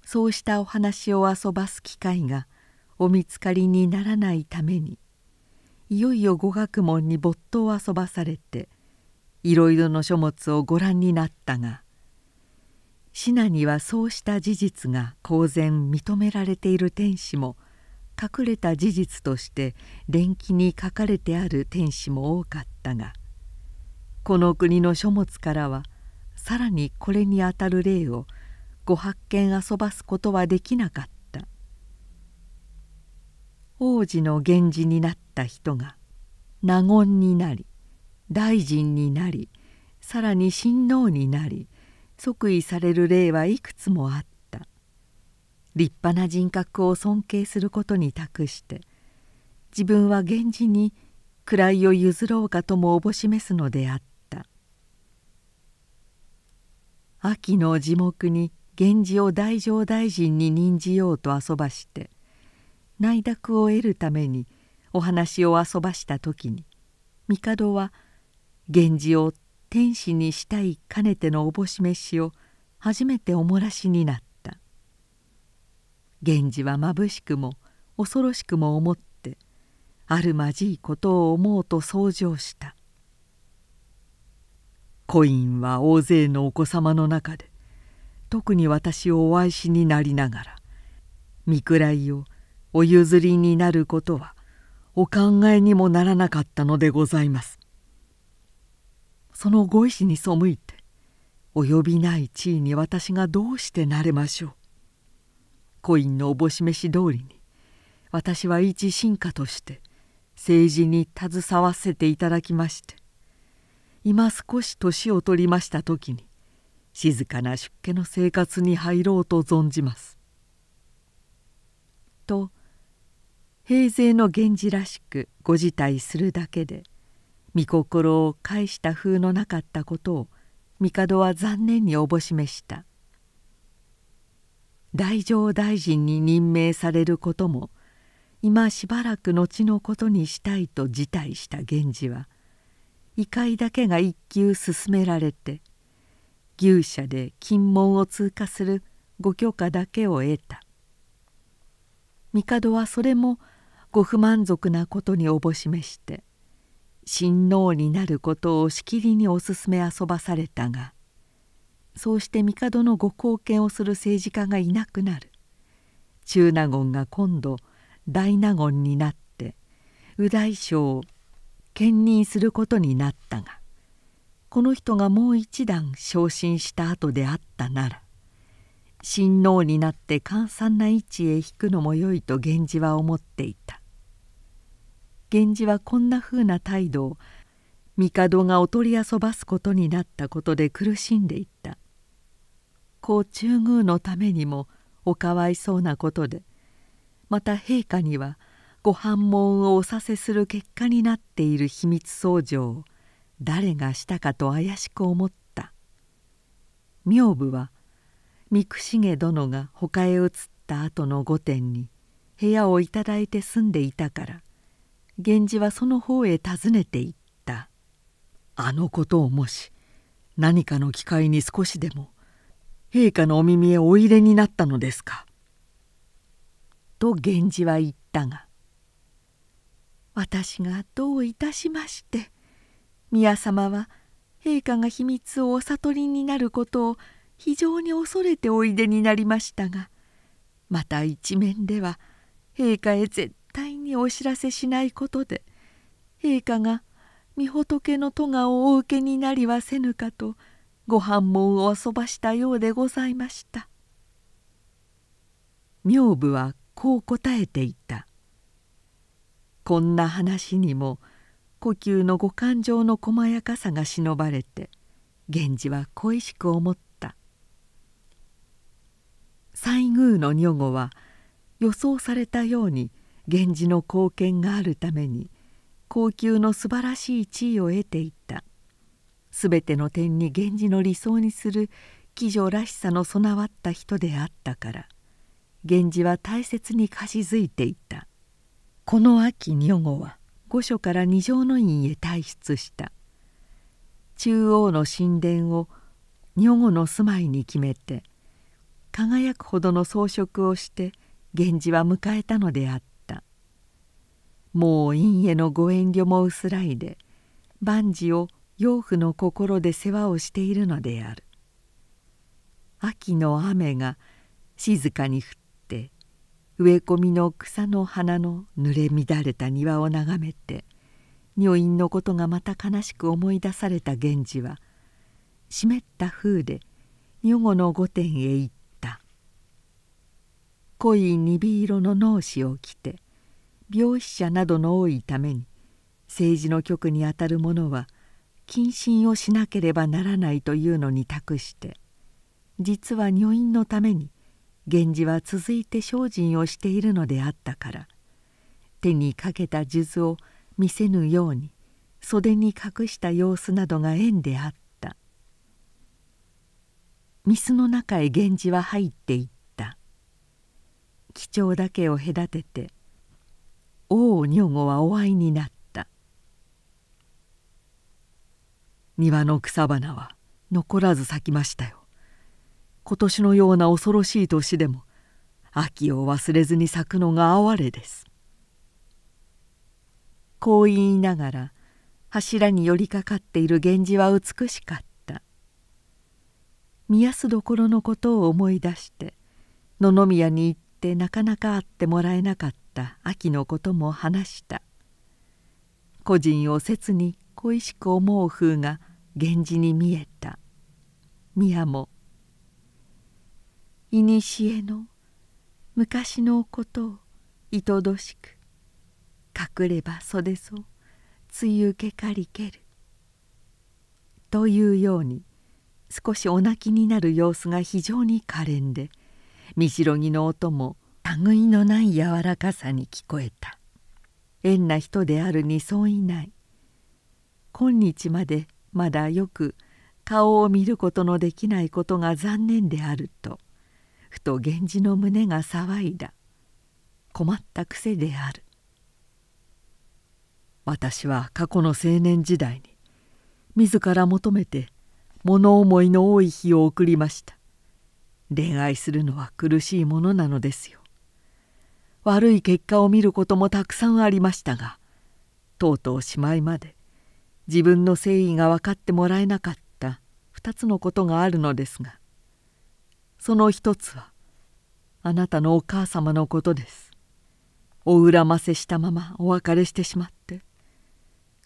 そうしたお話を遊ばす機会がお見つかりにならないためにいよいよ語学問に没頭遊ばされていろいろの書物をご覧になったが信濃にはそうした事実が公然認められている天使も隠れた事実として伝記に書かれてある天使も多かったがこの国の書物からはさらにこれにあたる例をご発見遊ばすことはできなかった王子の源氏になった人が納言になり大臣になりさらに親王になり即位される例はいくつもあった。立派な人格を尊敬することに託して自分は源氏に位を譲ろうかともおぼしめすのであった秋の地獄に源氏を大乗大臣に任じようと遊ばして内諾を得るためにお話を遊ばした時に帝は源氏を天使にしたいかねてのおぼし召しを初めておもらしになった。源氏はまぶしくも恐ろしくも思ってあるまじいことを思うと相乗したコインは大勢のお子様の中で特に私をお愛しになりながら見位らいをお譲りになることはお考えにもならなかったのでございますそのご意志に背いて及びない地位に私がどうしてなれましょうコインのおぼし召し通りに私は一進化として政治に携わせていただきまして今少し年を取りました時に静かな出家の生活に入ろうと存じます」と平勢の源氏らしくご辞退するだけで御心を介した風のなかったことを帝は残念におぼしめした大乗大臣に任命されることも今しばらく後のことにしたいと辞退した源氏は異界だけが一級進められて牛舎で金門を通過するご許可だけを得た帝はそれもご不満足なことにおぼしめして親王になることをしきりにお勧め遊ばされたがそうして帝のご貢献をする政治家がいなくなる中納言が今度大納言になって右大将を兼任することになったがこの人がもう一段昇進した後であったなら親王になって閑散な位置へ引くのもよいと源氏は思っていた源氏はこんなふうな態度を帝がお取り遊ばすことになったことで苦しんでい皇中宮のためにもおかわいそうなことでまた陛下にはご反問をおさせする結果になっている秘密相乗を誰がしたかと怪しく思った妙部は三重殿が他へ移った後の御殿に部屋を頂いて住んでいたから源氏はその方へ訪ねていったあのことをもし何かの機会に少しでも陛下のお耳へお入れになったのですか」と源氏は言ったが「私がどういたしまして宮様は陛下が秘密をお悟りになることを非常に恐れておいでになりましたがまた一面では陛下へ絶対にお知らせしないことで陛下が御仏の咎をお受けになりはせぬかとご飯門を遊ばしたようでございました妙部はこう答えていたこんな話にも呼吸の五感情の細やかさが忍ばれて源氏は恋しく思った西宮の女御は予想されたように源氏の貢献があるために高級の素晴らしい地位を得ていた全ての点に源氏の理想にする貴女らしさの備わった人であったから源氏は大切に貸しづいていたこの秋女後は御所から二条の院へ退出した中央の神殿を女後の住まいに決めて輝くほどの装飾をして源氏は迎えたのであったもう院へのご遠慮も薄らいで万事を養父の心で世話をしているのである秋の雨が静かに降って植え込みの草の花の濡れ乱れた庭を眺めて女院のことがまた悲しく思い出された源氏は湿った風で女後の御殿へ行った濃い鈍色の脳死を着て病死者などの多いために政治の局にあたる者は謹慎をしなければならないというのに託して実は女院のために源氏は続いて精進をしているのであったから手にかけた数珠を見せぬように袖に隠した様子などが縁であった水の中へ源氏は入っていった貴重だけを隔てて王女御はお会いになった庭の草花は残らず咲きましたよ今年のような恐ろしい年でも秋を忘れずに咲くのが哀れですこう言いながら柱に寄りかかっている源氏は美しかったや安どころのことを思い出して野々宮に行ってなかなか会ってもらえなかった秋のことも話した個人を切に恋しく思う風が源氏に見えた宮もいにしえの昔のことをいとどしく隠れば袖そつゆけかりける」というように少しお泣きになる様子が非常に可憐で見代木の音も類のない柔らかさに聞こえた。変な人であるに相違ない今日までまだよく顔を見ることのできないことが残念であるとふと源氏の胸が騒いだ困った癖である私は過去の青年時代に自ら求めて物思いの多い日を送りました恋愛するのは苦しいものなのですよ悪い結果を見ることもたくさんありましたがとうとうしまいまで自分の誠意が分かってもらえなかった2つのことがあるのですがその一つはあなたのお母様のことですお恨ませしたままお別れしてしまって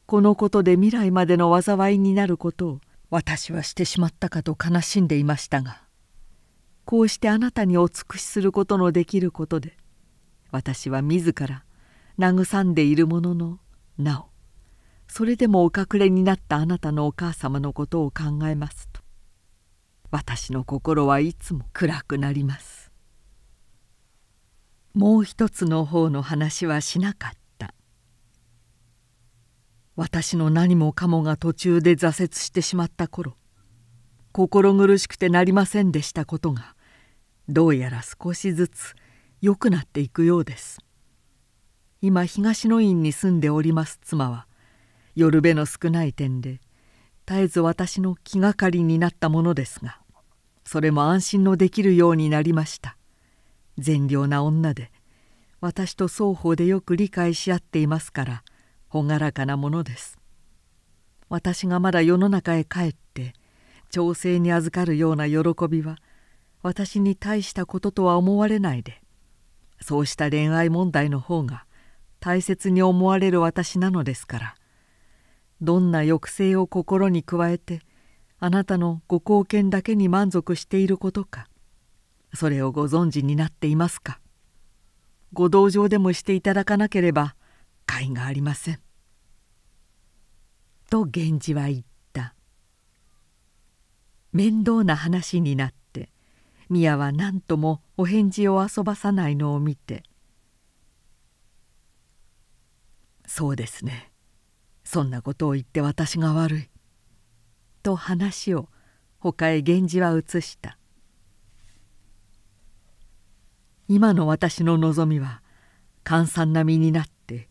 このことで未来までの災いになることを私はしてしまったかと悲しんでいましたがこうしてあなたにお尽くしすることのできることで私は自ら慰んでいるもののなおそれでもお隠れになったあなたのお母様のことを考えますと私の心はいつも暗くなりますもう一つの方の話はしなかった私の何もかもが途中で挫折してしまった頃心苦しくてなりませんでしたことがどうやら少しずつ良くなっていくようです今東の院に住んでおります妻は夜べの少ない点で絶えず私の気がかりになったものですがそれも安心のできるようになりました善良な女で私と双方でよく理解し合っていますから朗らかなものです私がまだ世の中へ帰って調整に預かるような喜びは私に大したこととは思われないでそうした恋愛問題の方が大切に思われる私なのですからどんな抑制を心に加えてあなたのご貢献だけに満足していることかそれをご存知になっていますかご同情でもしていただかなければ甲斐がありません」と源氏は言った面倒な話になって宮は何ともお返事を遊ばさないのを見て「そうですねそんなことを言って私が悪い」と話を他へ源氏は移した今の私の望みは閑散な身になって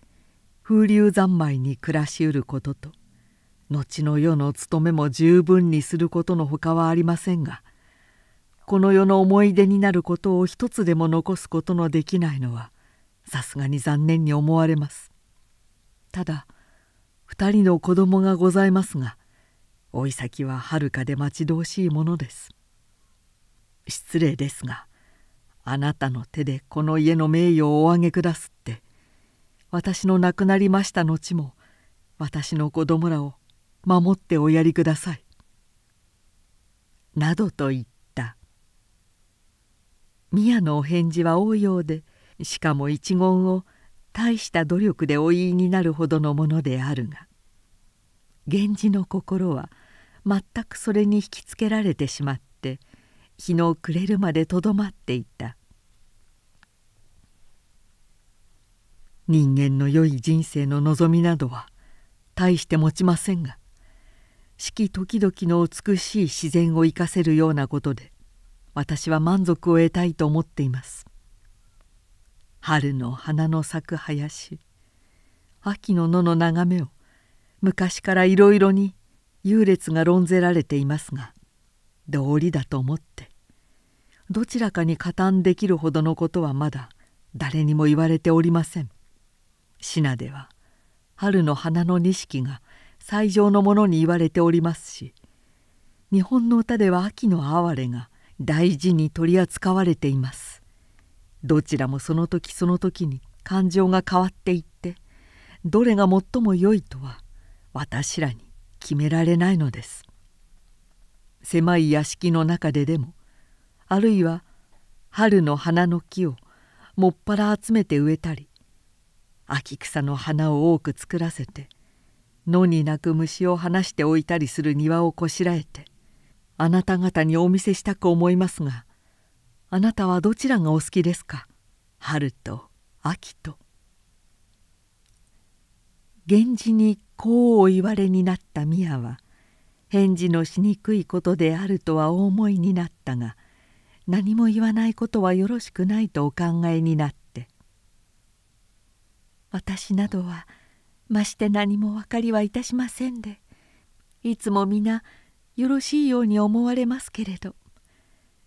風流三昧に暮らしうることと後の世の務めも十分にすることのほかはありませんがこの世の思い出になることを一つでも残すことのできないのはさすがに残念に思われます。ただ2人の子供がございますが老い先ははるかで待ち遠しいものです失礼ですがあなたの手でこの家の名誉をおあげくだすって私の亡くなりました後も私の子供らを守っておやりください」などと言った宮のお返事は多いようでしかも一言を「大した努力でお言いになるほどのものであるが源氏の心は全くそれに引きつけられてしまって日の暮れるまでとどまっていた人間の良い人生の望みなどは大して持ちませんが四季時々の美しい自然を生かせるようなことで私は満足を得たいと思っています。春の花の咲く林秋の野の眺めを昔からいろいろに優劣が論ぜられていますが道理だと思ってどちらかに加担できるほどのことはまだ誰にも言われておりません。品では春の花の錦が最上のものに言われておりますし日本の歌では秋の哀れが大事に取り扱われています。どちらもその時その時に感情が変わっていってどれが最も良いとは私らに決められないのです狭い屋敷の中ででもあるいは春の花の木をもっぱら集めて植えたり秋草の花を多く作らせて野に鳴く虫を放しておいたりする庭をこしらえてあなた方にお見せしたく思いますがあなたはどちらがお好きですか春と秋と」源氏にこうお言われになった宮は返事のしにくいことであるとはお思いになったが何も言わないことはよろしくないとお考えになって「私などはまして何も分かりはいたしませんでいつも皆よろしいように思われますけれど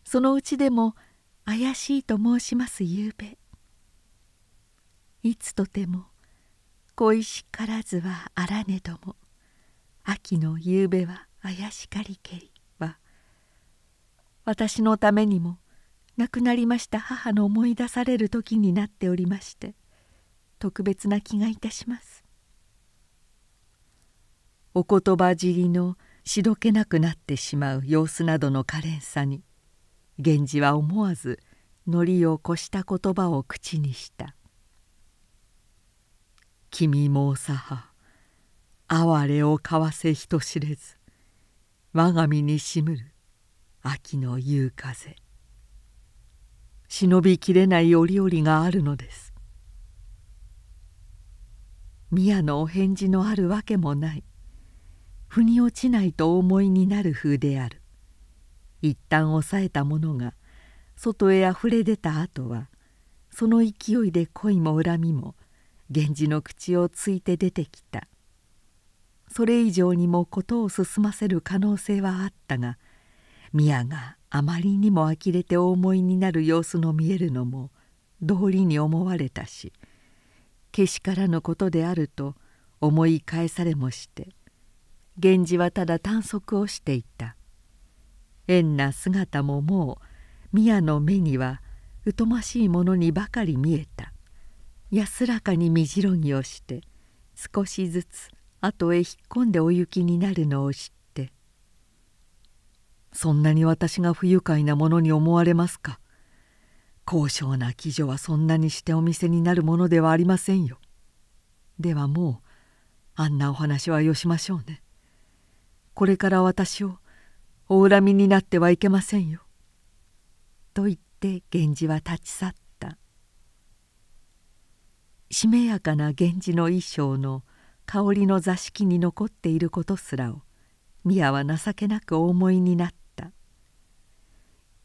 そのうちでも怪しいと申しますゆうべいつとても恋しからずはあらねども秋の夕べは怪しかりけりは私のためにも亡くなりました母の思い出される時になっておりまして特別な気がいたしますお言葉尻のしどけなくなってしまう様子などの可憐さに源氏は思わずのりを越した言葉を口にした「君もさ派哀れをかわせ人知れず我が身にしむる秋の夕風」忍びきれない折々があるのです宮のお返事のあるわけもない腑に落ちないとお思いになる風である一旦抑えたものが外へあふれ出た後はその勢いで恋も恨みも源氏の口をついて出てきたそれ以上にも事を進ませる可能性はあったが宮があまりにも呆れてお思いになる様子の見えるのも道理に思われたしけしからぬことであると思い返されもして源氏はただ短足をしていた変な姿ももう宮の目には疎ましいものにばかり見えた安らかにみじろぎをして少しずつ後へ引っ込んでお行きになるのを知って「そんなに私が不愉快なものに思われますか高尚な貴女はそんなにしてお店になるものではありませんよ」ではもうあんなお話はよしましょうね。これから私をお恨みになってはいけませんよ」と言って源氏は立ち去ったしめやかな源氏の衣装の香りの座敷に残っていることすらを宮は情けなくお思いになった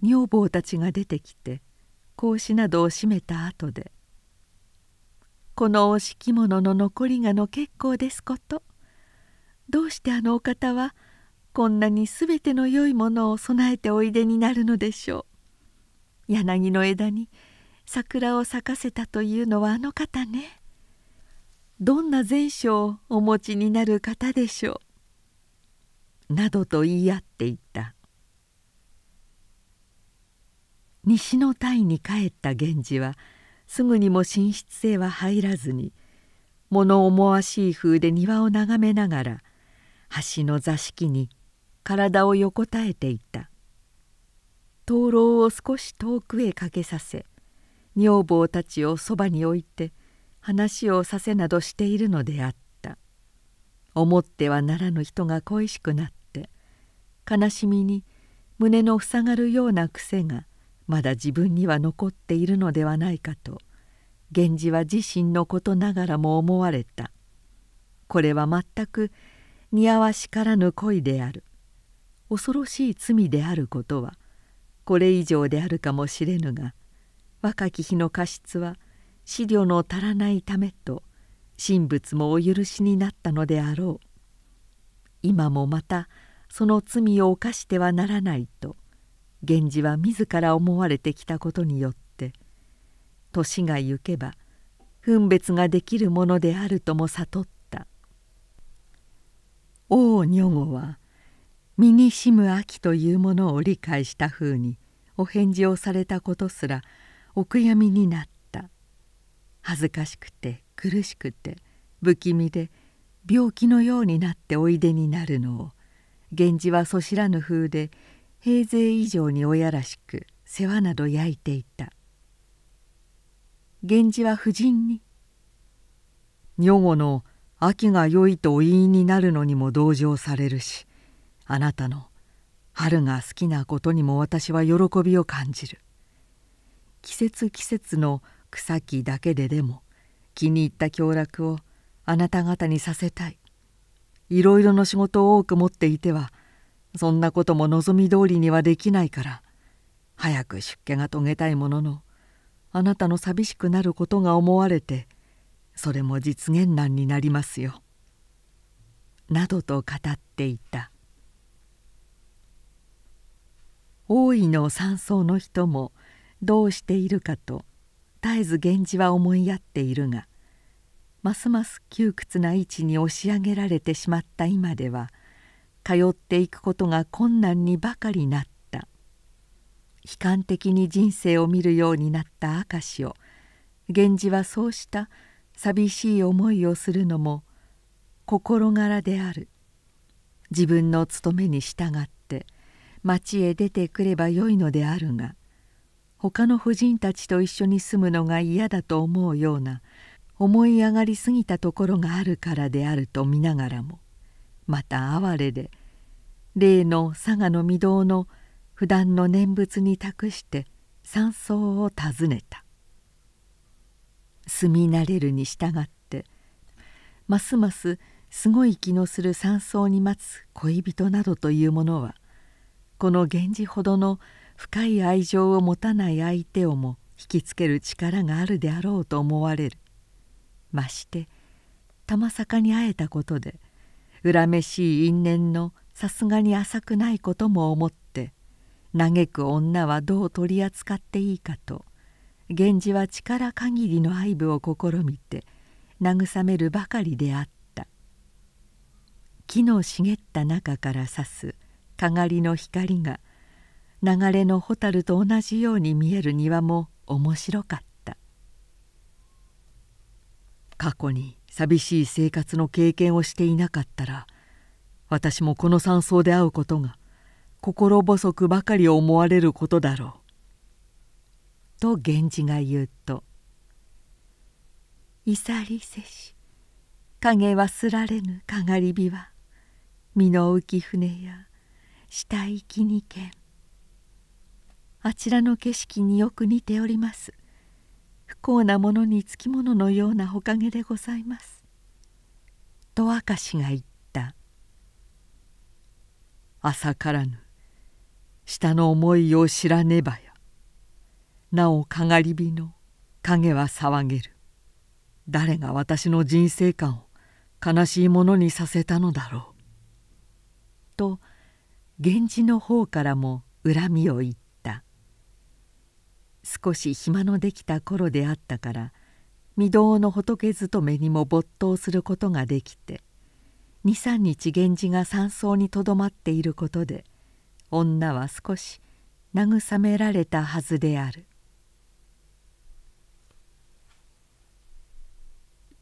女房たちが出てきて格子などを閉めた後で「このお敷物の残りがの結構ですことどうしてあのお方はこんなにすべての良いものを備えておいでになるのでしょう柳の枝に桜を咲かせたというのはあの方ねどんな善書をお持ちになる方でしょう」などと言い合っていた西の隊に帰った源氏はすぐにも寝室へは入らずに物思わしい風で庭を眺めながら橋の座敷に体を横たえていた灯籠を少し遠くへかけさせ女房たちをそばに置いて話をさせなどしているのであった思ってはならぬ人が恋しくなって悲しみに胸の塞がるような癖がまだ自分には残っているのではないかと源氏は自身のことながらも思われたこれは全く似合わしからぬ恋である恐ろしい罪であることはこれ以上であるかもしれぬが若き日の過失は資料の足らないためと神仏もお許しになったのであろう今もまたその罪を犯してはならないと源氏は自ら思われてきたことによって年が行けば分別ができるものであるとも悟った王女子は身にしむ秋というものを理解したふうにお返事をされたことすらお悔やみになった恥ずかしくて苦しくて不気味で病気のようになっておいでになるのを源氏はそしらぬ風で平勢以上に親らしく世話など焼いていた源氏は夫人に「女房の秋が良いとお言いになるのにも同情されるしあなたの春が好きなことにも私は喜びを感じる季節季節の草木だけででも気に入った享楽をあなた方にさせたいいろいろの仕事を多く持っていてはそんなことも望み通りにはできないから早く出家が遂げたいもののあなたの寂しくなることが思われてそれも実現難になりますよ」などと語っていた。王位の山荘の人もどうしているかと絶えず源氏は思いやっているがますます窮屈な位置に押し上げられてしまった今では通っていくことが困難にばかりなった悲観的に人生を見るようになった証を源氏はそうした寂しい思いをするのも心柄である自分の務めに従っ町へ出てくればよいのであるが他の婦人たちと一緒に住むのが嫌だと思うような思い上がりすぎたところがあるからであると見ながらもまた哀れで例の佐賀の御堂の普段の念仏に託して山荘を訪ねた住み慣れるに従ってますますすごい気のする山荘に待つ恋人などというものはこの源氏ほどの深い愛情を持たない相手をも引きつける力があるであろうと思われるまして玉坂に会えたことで恨めしい因縁のさすがに浅くないことも思って嘆く女はどう取り扱っていいかと源氏は力限りの愛部を試みて慰めるばかりであった木の茂った中から刺すかがりの光が流れの蛍と同じように見える庭も面白かった過去に寂しい生活の経験をしていなかったら私もこの山荘で会うことが心細くばかり思われることだろう」と源氏が言うと「いさりせし影はすられぬかがり火は身の浮き船や下行きにけん。あちらの景色によく似ております不幸なものにつきもののようなおかげでございます」と明石が言った「朝からぬ下の思いを知らねばやなおかがり火の影は騒げる誰が私の人生観を悲しいものにさせたのだろう」と源氏の方からも恨みを言った少し暇のできた頃であったから御堂の仏勤めにも没頭することができて23日源氏が山荘にとどまっていることで女は少し慰められたはずである。